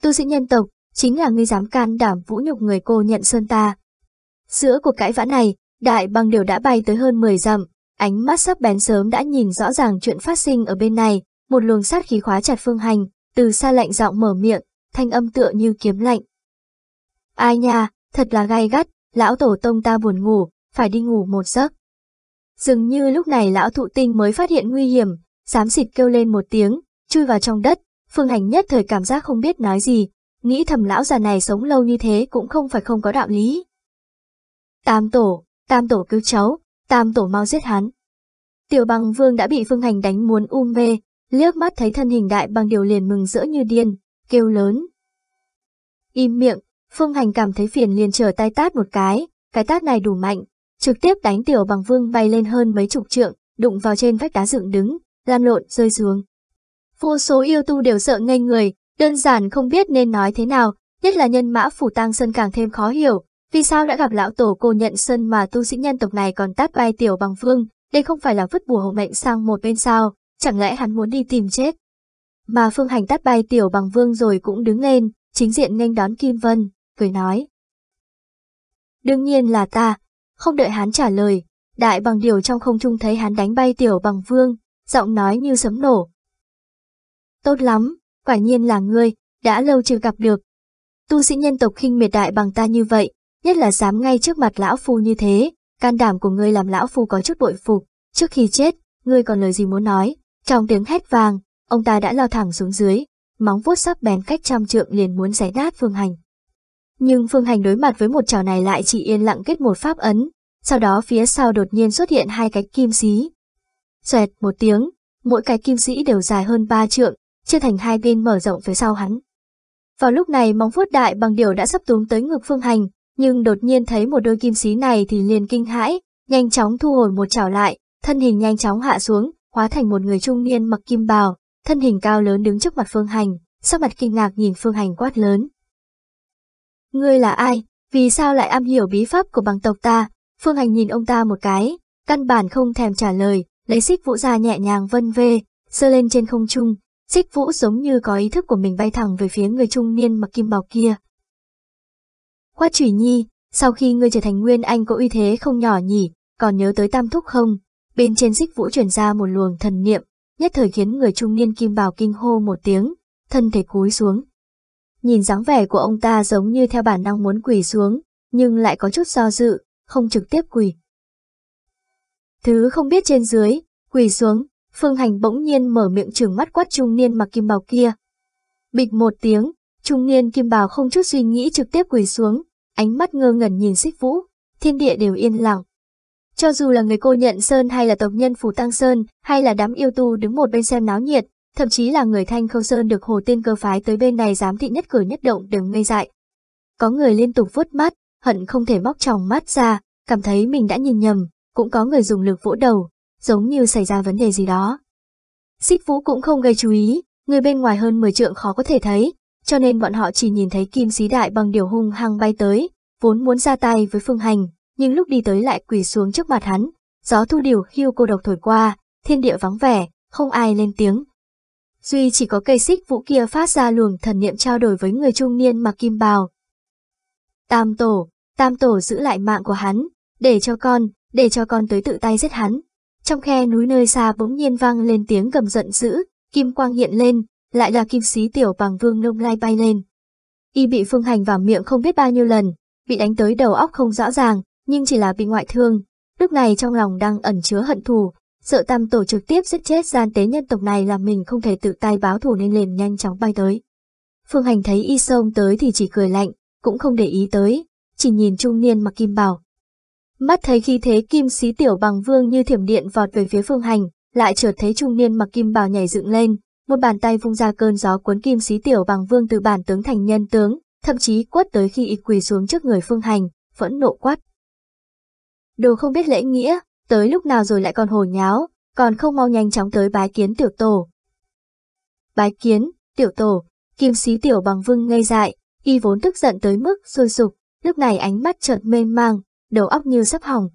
Tu sĩ nhân tộc, chính là ngươi dám can đảm vũ nhục người cô nhận sơn ta, Giữa cuộc cãi vã này, đại băng đều đã bay tới hơn 10 dặm, ánh mắt sắp bén sớm đã nhìn rõ ràng chuyện phát sinh ở bên này, một luồng sát khí khóa chặt phương hành, từ xa lạnh giọng mở miệng, thanh âm tựa như kiếm lạnh. Ai nha, thật là gai gắt, lão tổ tông ta buồn ngủ, phải đi ngủ một giấc. Dường như lúc này lão thụ tinh mới phát hiện nguy hiểm, dám xịt kêu lên một tiếng, chui vào trong đất, phương hành nhất thời cảm giác không biết nói gì, nghĩ thầm lão già này sống lâu như thế cũng không phải không có đạo lý. Tam tổ, tam tổ cứu cháu, tam tổ mau giết hắn. Tiểu bằng vương đã bị phương hành đánh muốn u um mê, liếc mắt thấy thân hình đại bằng điều liền mừng rỡ như điên, kêu lớn. Im miệng, phương hành cảm thấy phiền liền trở tay tát một cái, cái tát này đủ mạnh, trực tiếp đánh tiểu bằng vương bay lên hơn mấy chục trượng, đụng vào trên vách đá dựng đứng, lan lộn rơi xuống. Vô số yêu tu đều sợ ngây người, đơn giản không biết nên nói thế nào, nhất là nhân mã phủ tăng sân càng thêm khó hiểu, vì sao đã gặp lão tổ cô nhận sơn mà tu sĩ nhân tộc này còn tát bay tiểu bằng vương, đây không phải là vứt bùa hộ mệnh sang một bên sao, chẳng lẽ hắn muốn đi tìm chết? Mà phương hành tát bay tiểu bằng vương rồi cũng đứng lên, chính diện nghênh đón Kim Vân, cười nói. Đương nhiên là ta, không đợi hắn trả lời, đại bằng điều trong không trung thấy hắn đánh bay tiểu bằng vương, giọng nói như sấm nổ. Tốt lắm, quả nhiên là ngươi, đã lâu chưa gặp được. Tu sĩ nhân tộc khinh miệt đại bằng ta như vậy, nhất là dám ngay trước mặt lão phu như thế, can đảm của ngươi làm lão phu có chút bội phục, trước khi chết, ngươi còn lời gì muốn nói, trong tiếng hét vàng, ông ta đã lao thẳng xuống dưới, móng vuốt sắc bén cách trăm trượng liền muốn giải nát Phương Hành. Nhưng Phương Hành đối mặt với một trào này lại chỉ yên lặng kết một pháp ấn, sau đó phía sau đột nhiên xuất hiện hai cái kim xí. Xoẹt một tiếng, mỗi cái kim sĩ đều dài hơn ba trượng, chia thành hai bên mở rộng phía sau hắn. Vào lúc này móng vuốt đại bằng điều đã sắp túng tới ngực Phương Hành, nhưng đột nhiên thấy một đôi kim xí này thì liền kinh hãi, nhanh chóng thu hồi một chảo lại, thân hình nhanh chóng hạ xuống, hóa thành một người trung niên mặc kim bào, thân hình cao lớn đứng trước mặt Phương Hành, sắc mặt kinh ngạc nhìn Phương Hành quát lớn. Ngươi là ai? Vì sao lại am hiểu bí pháp của bằng tộc ta? Phương Hành nhìn ông ta một cái, căn bản không thèm trả lời, lấy xích vũ ra nhẹ nhàng vân vê, sơ lên trên không trung, xích vũ giống như có ý thức của mình bay thẳng về phía người trung niên mặc kim bào kia, Quát Chủy Nhi, sau khi ngươi trở thành nguyên anh có uy thế không nhỏ nhỉ, còn nhớ tới tam thúc không? Bên trên xích vũ chuyển ra một luồng thần niệm, nhất thời khiến người trung niên kim bào kinh hô một tiếng, thân thể cúi xuống. Nhìn dáng vẻ của ông ta giống như theo bản năng muốn quỳ xuống, nhưng lại có chút do dự, không trực tiếp quỳ. Thứ không biết trên dưới, quỳ xuống, Phương Hành bỗng nhiên mở miệng trừng mắt quát trung niên mặc kim bào kia. Bịch một tiếng, Trung niên kim bào không chút suy nghĩ trực tiếp quỳ xuống, ánh mắt ngơ ngẩn nhìn xích vũ, thiên địa đều yên lặng. Cho dù là người cô nhận Sơn hay là tộc nhân Phủ Tăng Sơn, hay là đám yêu tu đứng một bên xem náo nhiệt, thậm chí là người Thanh Khâu Sơn được hồ tiên cơ phái tới bên này dám thị nhất cử nhất động đều ngây dại. Có người liên tục vuốt mắt, hận không thể móc tròng mắt ra, cảm thấy mình đã nhìn nhầm, cũng có người dùng lực vỗ đầu, giống như xảy ra vấn đề gì đó. Xích Vũ cũng không gây chú ý, người bên ngoài hơn 10 trượng khó có thể thấy, cho nên bọn họ chỉ nhìn thấy kim sĩ đại bằng điều hung hăng bay tới, vốn muốn ra tay với phương hành, nhưng lúc đi tới lại quỳ xuống trước mặt hắn, gió thu điều hưu cô độc thổi qua, thiên địa vắng vẻ, không ai lên tiếng. Duy chỉ có cây xích vũ kia phát ra luồng thần niệm trao đổi với người trung niên mặc kim bào. Tam tổ, tam tổ giữ lại mạng của hắn, để cho con, để cho con tới tự tay giết hắn. Trong khe núi nơi xa bỗng nhiên vang lên tiếng gầm giận dữ, kim quang hiện lên, lại là kim sĩ tiểu bằng vương nông lai bay lên. Y bị phương hành vào miệng không biết bao nhiêu lần, bị đánh tới đầu óc không rõ ràng, nhưng chỉ là bị ngoại thương. Lúc này trong lòng đang ẩn chứa hận thù, sợ tam tổ trực tiếp giết chết gian tế nhân tộc này là mình không thể tự tay báo thù nên liền nhanh chóng bay tới. Phương hành thấy y sông tới thì chỉ cười lạnh, cũng không để ý tới, chỉ nhìn trung niên mặc kim bảo. Mắt thấy khi thế kim sĩ tiểu bằng vương như thiểm điện vọt về phía phương hành, lại chợt thấy trung niên mặc kim bào nhảy dựng lên, một bàn tay vung ra cơn gió cuốn kim xí tiểu bằng vương từ bản tướng thành nhân tướng, thậm chí quất tới khi y quỳ xuống trước người phương hành, phẫn nộ quát. Đồ không biết lễ nghĩa, tới lúc nào rồi lại còn hồ nháo, còn không mau nhanh chóng tới bái kiến tiểu tổ. Bái kiến, tiểu tổ, kim xí tiểu bằng vương ngây dại, y vốn tức giận tới mức sôi sục, lúc này ánh mắt chợt mê mang, đầu óc như sắp hỏng,